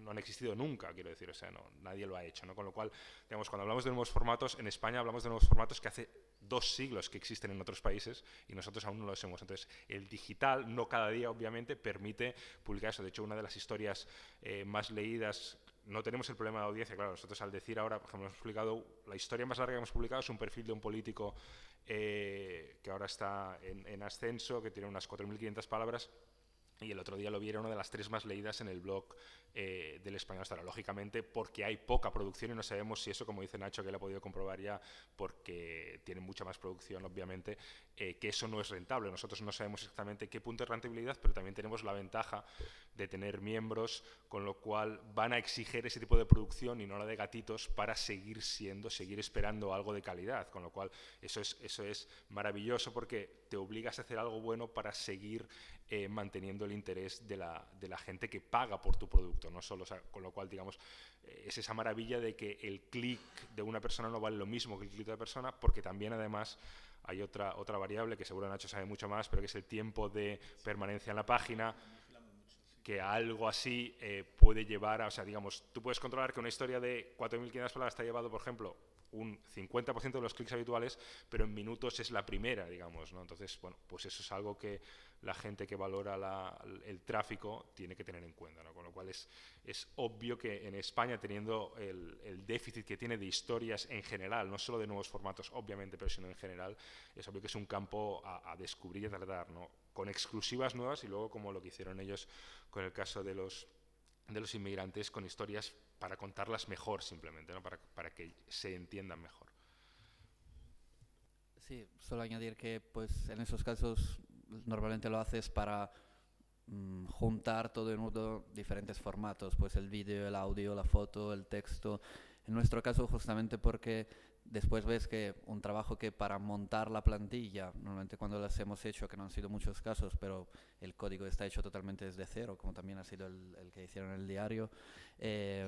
no han existido nunca, quiero decir, o sea, no, nadie lo ha hecho, ¿no? Con lo cual, digamos, cuando hablamos de nuevos formatos, en España hablamos de nuevos formatos que hace dos siglos que existen en otros países y nosotros aún no los hemos. Entonces, el digital, no cada día, obviamente, permite publicar eso. De hecho, una de las historias eh, más leídas no tenemos el problema de audiencia, claro, nosotros al decir ahora, por ejemplo, hemos publicado, la historia más larga que hemos publicado es un perfil de un político eh, que ahora está en, en, ascenso, que tiene unas 4.500 palabras, y el otro día lo vi, era una de las tres más leídas en el blog eh, del español hasta Lógicamente, porque hay poca producción y no sabemos si eso, como dice Nacho, que él ha podido comprobar ya, porque tiene mucha más producción, obviamente, eh, que eso no es rentable. Nosotros no sabemos exactamente qué punto de rentabilidad, pero también tenemos la ventaja de tener miembros, con lo cual van a exigir ese tipo de producción y no la de gatitos para seguir siendo, seguir esperando algo de calidad. Con lo cual, eso es, eso es maravilloso porque te obligas a hacer algo bueno para seguir eh, manteniendo el interés de la, de la, gente que paga por tu producto, no solo, con lo cual, digamos, eh, es esa maravilla de que el clic de una persona no vale lo mismo que el clic de otra persona, porque también además hay otra, otra variable que seguro Nacho sabe mucho más, pero que es el tiempo de permanencia en la página que algo así eh, puede llevar a, o sea, digamos, tú puedes controlar que una historia de 4.500 palabras está ha llevado, por ejemplo, un 50% de los clics habituales, pero en minutos es la primera, digamos, ¿no? Entonces, bueno, pues eso es algo que la gente que valora el tráfico tiene que tener en cuenta. ¿no? Con lo cual es, es obvio que en España, teniendo el, déficit que tiene de historias en general, no solo de nuevos formatos, obviamente, pero sino en general, es obvio que es un campo a, descubrir y a tratar, ¿no? con exclusivas nuevas y luego como lo que hicieron ellos con el caso de los de los inmigrantes con historias para contarlas mejor simplemente, ¿no? para, para que se entiendan mejor. Sí, solo añadir que pues en esos casos normalmente lo haces para mm, juntar todo en uno diferentes formatos, pues el vídeo, el audio, la foto, el texto. En nuestro caso, justamente porque después ves que un trabajo que para montar la plantilla, normalmente cuando las hemos hecho, que no han sido muchos casos, pero el código está hecho totalmente desde cero, como también ha sido el, que hicieron en el diario, eh,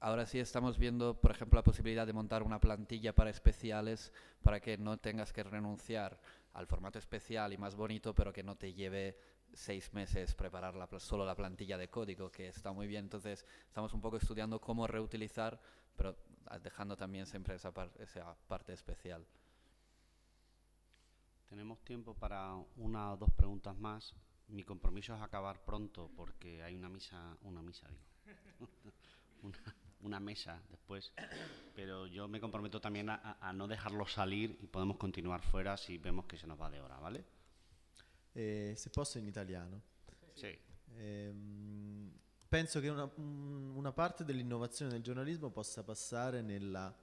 ahora sí estamos viendo, por ejemplo, la posibilidad de montar una plantilla para especiales para que no tengas que renunciar al formato especial y más bonito, pero que no te lleve seis meses preparar solo la plantilla de código, que está muy bien. Entonces, estamos un poco estudiando cómo reutilizar, pero dejando también siempre esa, esa parte especial. Tenemos tiempo para una o dos preguntas más. Mi compromiso es acabar pronto porque hay una misa, una misa, digo. [laughs] una mesa después, pero yo me comprometo también a, a, no dejarlo salir y podemos continuar fuera si vemos che se nos va de hora, ¿vale? Eh, se posso in italiano. Sì. Eh, penso che una, una parte dell'innovazione del giornalismo possa passare nella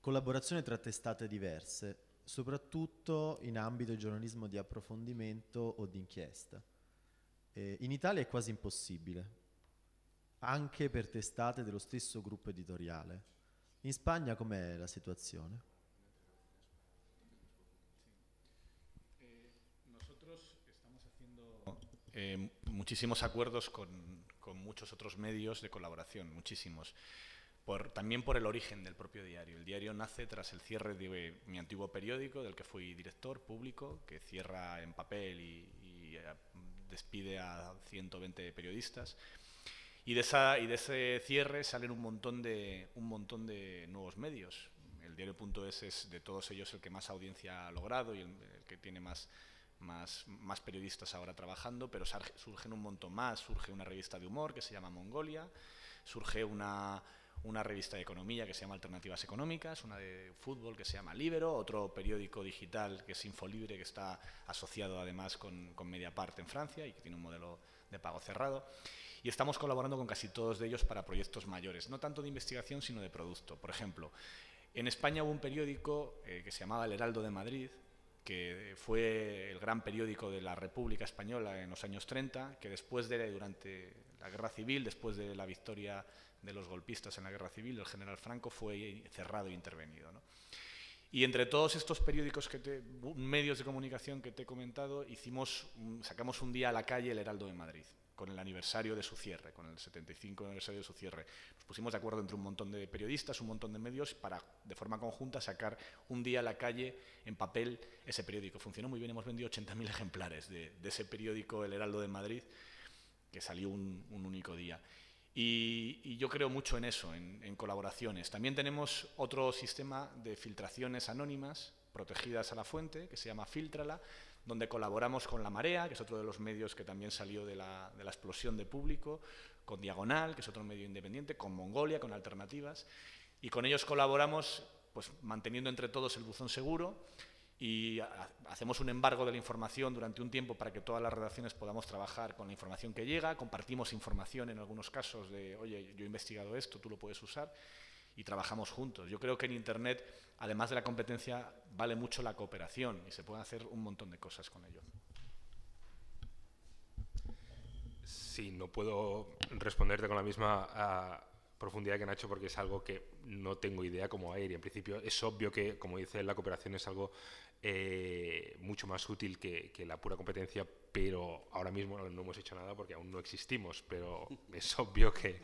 collaborazione tra testate diverse, soprattutto in ambito giornalismo di approfondimento o di inchiesta. Eh, in Italia è quasi impossibile, anche per testate dello stesso gruppo editoriale. España cómo es la situazione? Eh, eh muchísimos acuerdos con, muchos otros medios de colaboración, muchísimos. Por, también por el origen del propio diario. El diario nace tras el cierre de eh, mi antiguo periódico, del que fui director público, que cierra en papel y, y eh, despide a 120 periodistas. Y de, esa, y de ese cierre salen un montón de, un montón de nuevos medios. El diario.es es de todos ellos el que más audiencia ha logrado y el, que tiene más, más, periodistas ahora trabajando, pero surgen un montón más. Surge una revista de humor que se llama Mongolia, surge una, una revista de economía que se llama Alternativas Económicas, una de fútbol que se llama Libero, otro periódico digital que es Infolibre, que está asociado además con, con Mediapart en Francia y que tiene un modelo de pago cerrado y estamos colaborando con casi todos de ellos para proyectos mayores, no tanto de investigación sino de producto. Por ejemplo, en España hubo un periódico eh, que se llamaba El Heraldo de Madrid, que fue el gran periódico de la República Española en los años 30, que después de durante la Guerra Civil, después de la victoria de los golpistas en la Guerra Civil, el general Franco fue cerrado e intervenido. Y entre todos estos periódicos, que medios de comunicación que te he comentado, hicimos, sacamos un día a la calle el Heraldo de Madrid con el aniversario de su cierre, con el 75 aniversario de su cierre. Nos pusimos de acuerdo entre un montón de periodistas, un montón de medios, para de forma conjunta sacar un día a la calle en papel ese periódico. Funcionó muy bien, hemos vendido 80.000 ejemplares de, ese periódico El Heraldo de Madrid, que salió un, único día. Y, yo creo mucho en eso, en, en colaboraciones. También tenemos otro sistema de filtraciones anónimas, protegidas a la fuente, que se llama Filtrala, donde colaboramos con La Marea, que es otro de los medios que también salió de la, explosión de público, con Diagonal, que es otro medio independiente, con Mongolia, con Alternativas, y con ellos colaboramos pues, manteniendo entre todos el buzón seguro y hacemos un embargo de la información durante un tiempo para que todas las redacciones podamos trabajar con la información que llega, compartimos información en algunos casos de, oye, yo he investigado esto, tú lo puedes usar, y trabajamos juntos. Yo creo que en Internet, además de la competencia, vale mucho la cooperación y se pueden hacer un montón de cosas con ello. Sí, no puedo responderte con la misma ah, profundidad que Nacho porque es algo que no tengo idea como aire. En principio es obvio que, como dice, la cooperación es algo eh, mucho más útil que, la pura competencia, pero ahora mismo no hemos hecho nada porque aún no existimos, pero [laughs] es obvio que,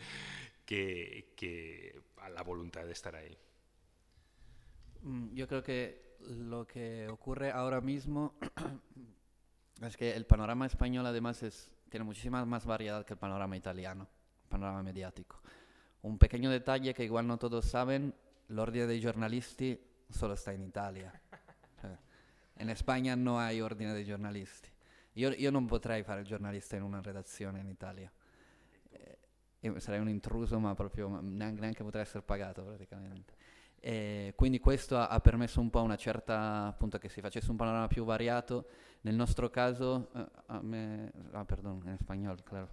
que, a la voluntad de estar ahí. Mm, yo creo que lo que ocurre ahora mismo [clears throat] es que el panorama español además es, tiene muchísima más variedad que el panorama italiano, el panorama mediático. Un pequeño detalle que igual no todos saben, de los giornalisti solo está en Italia. En España no hay orden de giornalisti. Io, Yo no potrei fare el giornalista en una redacción en Italia. sarei un intruso ma proprio neanche, neanche potrei essere pagato praticamente. E quindi questo ha, permesso un po' una certa, appunto che si facesse un panorama più variato, nel nostro caso, eh, a me, ah perdon, in spagnolo, claro,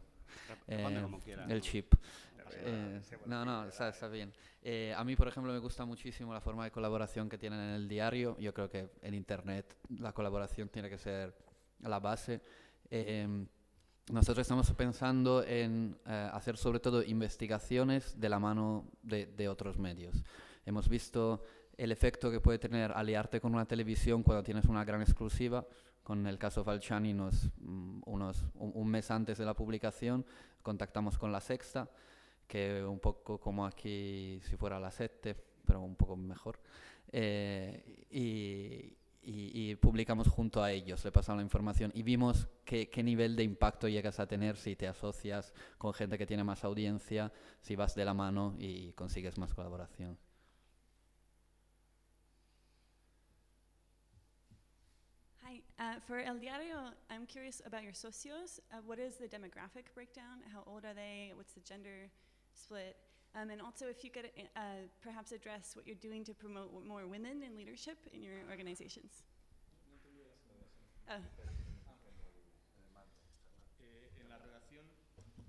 eh, el eh, chip. Eh, eh, eh no, no, está, está bien. Eh, a mí, por ejemplo, me gusta muchísimo la forma de colaboración que tienen en el diario. Yo creo que en Internet la colaboración tiene que ser la base. Eh, nosotros estamos pensando en eh, hacer sobre todo investigaciones de la mano de, otros medios. Hemos visto el efecto que puede tener aliarte con una televisión cuando tienes una gran exclusiva. Con el caso Falciani, mm, unos, un, mes antes de la publicación, contactamos con La Sexta, que un poco como aquí si fuera La Sete, pero un poco mejor. Eh, y, y, publicamos junto a ellos, le pasamos la información y vimos qué, nivel de impacto llegas a tener si te asocias con gente que tiene más audiencia, si vas de la mano y consigues más colaboración. Uh, for El Diario, I'm curious about your socios. Uh, what is demographic breakdown? How old are they? What's the gender split? Y um, también, also, if you could uh, perhaps address what you're doing to promote more women in leadership in your organizations. Uh.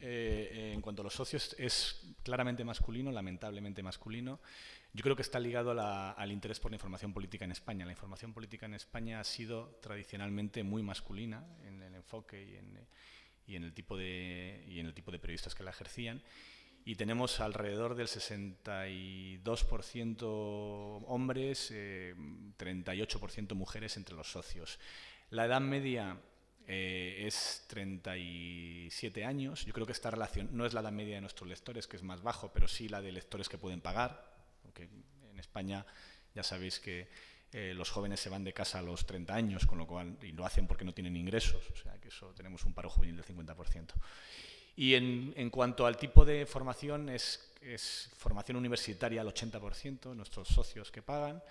Eh, en cuanto a los socios, es claramente masculino, lamentablemente masculino. Yo creo que está ligado al interés por la información política en España. La información política en España ha sido tradicionalmente muy masculina en el enfoque y y en el tipo de periodistas que la ejercían y tenemos alrededor del 62% hombres, 38% eh, mujeres entre los socios. La edad media eh, es 37 años. Yo creo que esta relación no es la edad media de nuestros lectores, que es más bajo, pero sí la de lectores que pueden pagar. Porque en España ya sabéis que eh, los jóvenes se van de casa a los 30 años, con lo cual, y lo hacen porque no tienen ingresos. O sea, que eso tenemos un paro juvenil del 50%. Y en, cuanto al tipo de formación, es, formación universitaria al 80%, nuestros socios que pagan,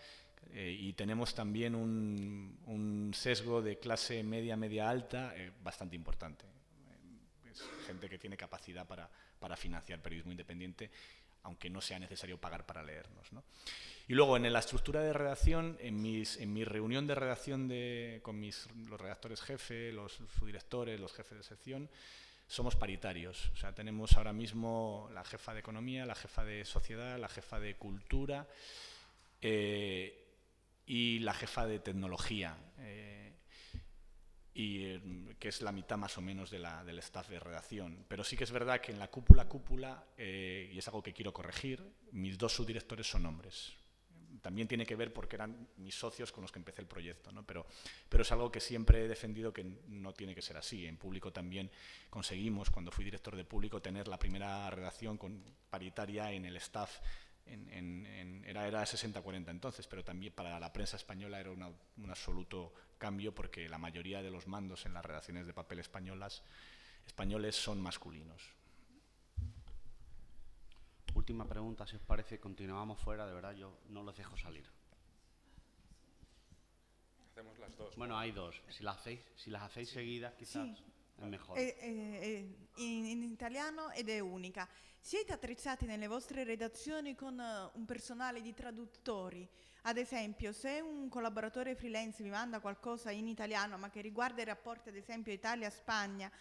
eh, y tenemos también un, sesgo de clase media, media alta eh, bastante importante. Eh, es gente que tiene capacidad para, financiar periodismo independiente, aunque no sea necesario pagar para leernos. Y luego, en la estructura de redacción, en, mis, en mi reunión de redacción con los redactores jefe, los subdirectores, los jefes de sección, somos paritarios. O sea, tenemos ahora mismo la jefa de economía, la jefa de sociedad, la jefa de cultura eh, y la jefa de tecnología, eh, y, eh, que es la mitad más o menos del staff de redacción. Pero sí que es verdad que en la cúpula cúpula, y es algo que quiero corregir, mis dos subdirectores son hombres también tiene que ver porque eran mis socios con los que empecé el proyecto, ¿no? pero, pero es algo que siempre he defendido que no tiene que ser así. En público también conseguimos, cuando fui director de público, tener la primera redacción con, paritaria en el staff en, era, era 60-40 entonces, pero también para la prensa española era un absoluto cambio porque la mayoría de los mandos en las redacciones de papel españolas, españoles son masculinos. última pregunta, si os parece, continuamos fuera, de verdad yo no los dejo salir. Hacemos las dos. Bueno, hay dos. Si las hacéis, si las hacéis seguidas, quizás sì. è meglio. in, in, italiano ed è unica. Siete attrezzati nelle vostre redazioni con eh, un personale di traduttori? Ad esempio, se un collaboratore freelance vi manda qualcosa in italiano, ma che riguarda i rapporti, ad esempio, Italia-Spagna,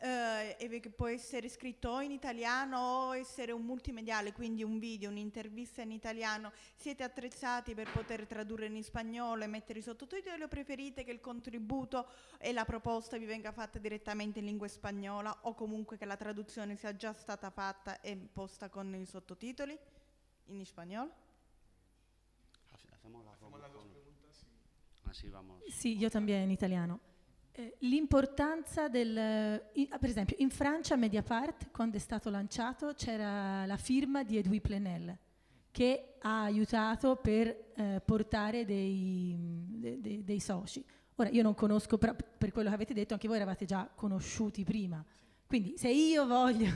eh, e che può essere scritto o in italiano o essere un multimediale, quindi un video, un'intervista in italiano, siete attrezzati per poter tradurre in spagnolo e mettere i sottotitoli o preferite che il contributo e la proposta vi venga fatta direttamente in lingua spagnola o comunque che la traduzione sia già stata fatta e posta con i sottotitoli in spagnolo? Hacemos ah, la domanda. Ah, sì, io vamos. Sí, también en italiano. Eh, l'importanza del... Eh, per esempio, in Francia, Mediapart, quando è stato lanciato, c'era la firma di Edoui Plenel, che ha aiutato per eh, portare dei, de, de, dei, soci. Ora, io non conosco, però per quello che avete detto, anche voi eravate già conosciuti prima. Quindi, se io voglio...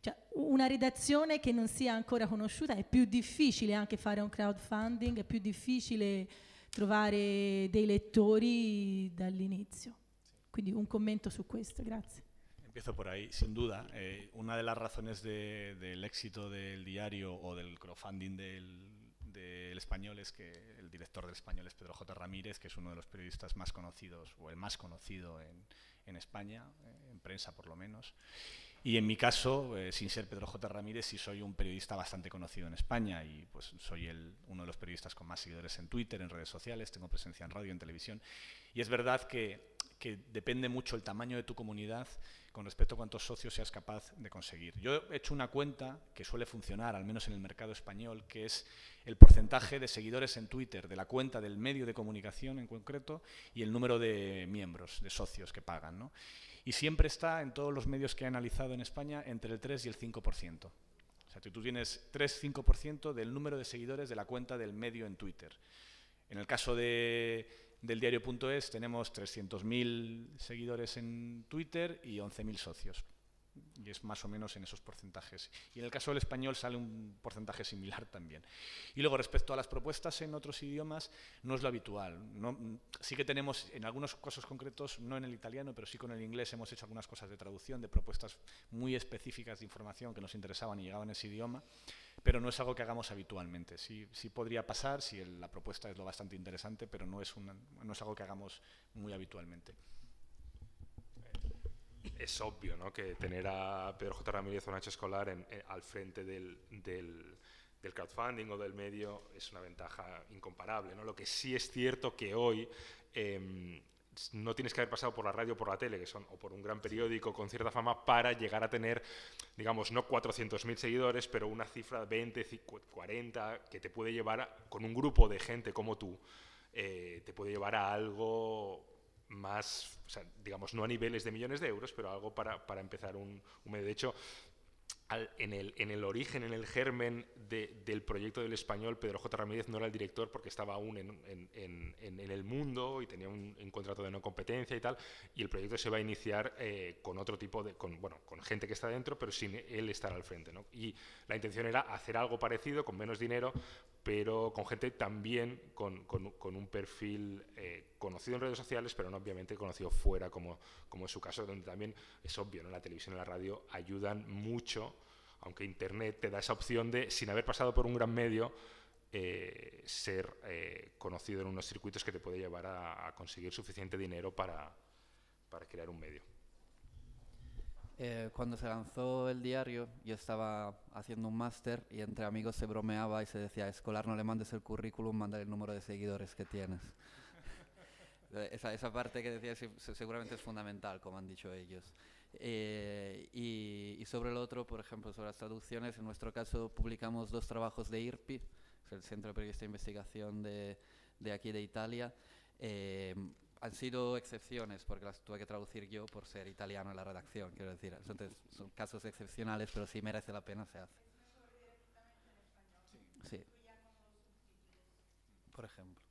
[laughs] cioè, una redazione che non sia ancora conosciuta è più difficile anche fare un crowdfunding, è più difficile trovare dei lettori dall'inizio. Quindi un comentario sobre esto. Gracias. Empiezo por ahí, sin duda. Eh, una de las razones del éxito del diario o del crowdfunding del, español es que el director del español es Pedro J. Ramírez, que es uno de los periodistas más conocidos o el más conocido en, en España, eh, en prensa por lo menos. Y en mi caso, eh, sin ser Pedro J. Ramírez, sí soy un periodista bastante conocido en España y pues soy el, uno de los periodistas con más seguidores en Twitter, en redes sociales, tengo presencia en radio, en televisión. Y es verdad que, que depende mucho el tamaño de tu comunidad con respecto a cuántos socios seas capaz de conseguir. Yo he hecho una cuenta que suele funcionar, al menos en el mercado español, que es el porcentaje de seguidores en Twitter de la cuenta del medio de comunicación en concreto y el número de miembros, de socios que pagan. ¿no? y siempre está en todos los medios que he analizado en España entre el 3 y el 5%. O sea, tú tienes 3-5% del número de seguidores de la cuenta del medio en Twitter. En el caso de, del diario.es tenemos 300.000 seguidores en Twitter y 11.000 socios y es más o menos en esos porcentajes. Y en el caso del español sale un porcentaje similar también. Y luego, respecto a las propuestas en otros idiomas, no es lo habitual. sí que tenemos, en algunos casos concretos, no en el italiano, pero sí con el inglés hemos hecho algunas cosas de traducción, de propuestas muy específicas de información que nos interesaban y llegaban en ese idioma, pero no es algo que hagamos habitualmente. Sí, podría pasar si la propuesta es lo bastante interesante, pero no es algo que hagamos muy habitualmente es obvio ¿no? que tener a Pedro J. Ramírez o Nacho Escolar eh, al frente del, crowdfunding o del medio es una ventaja incomparable. ¿no? Lo que sí es cierto que hoy em, no tienes que haber pasado por la radio o por la tele, que son, o por un gran periódico con cierta fama, para llegar a tener, digamos, no 400.000 seguidores, pero una cifra de 20, 40, que te puede llevar, con un grupo de gente como tú, eh, te puede llevar a algo más, digamos, no a niveles de millones de euros, pero algo para, para empezar un, medio. De hecho, en, el, en, el, origen, en el germen del proyecto del español, Pedro J. Ramírez no era el director porque estaba aún en, en, el mundo y tenía un, contrato de no competencia y tal, y el proyecto se va a iniciar eh, con otro tipo de, con, bueno, con gente que está dentro, pero sin él estar al frente. Y la intención era hacer algo parecido, con menos dinero, pero con gente también con, un perfil eh, conocido en redes sociales, pero no obviamente conocido fuera, como, como es su caso, donde también es obvio, la televisión y la radio ayudan mucho, aunque Internet te da esa opción de, sin haber pasado por un gran medio, eh, ser eh, conocido en unos circuitos que te puede llevar a, conseguir suficiente dinero para crear un medio. Eh, cuando se lanzó el diario, yo estaba haciendo un máster y entre amigos se bromeaba y se decía, escolar no le mandes el currículum, mandar el número de seguidores que tienes. [laughs] esa, esa, parte que decía seguramente es fundamental, como han dicho ellos. Eh, y, sobre el otro, por ejemplo, sobre las traducciones, en nuestro caso publicamos dos trabajos de IRPI, el Centro de Periodista de Investigación de, aquí de Italia, eh, han sido excepciones porque las tuve que traducir yo por ser italiano en la redacción, quiero decir. Entonces, son casos excepcionales, pero si merece la pena se hace. Sí. Por ejemplo.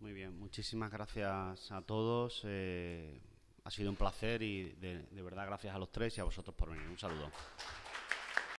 Muy bien, muchísimas gracias a todos. Eh, ha sido un placer y de verdad gracias a los tres y a vosotros por venir. Un saludo.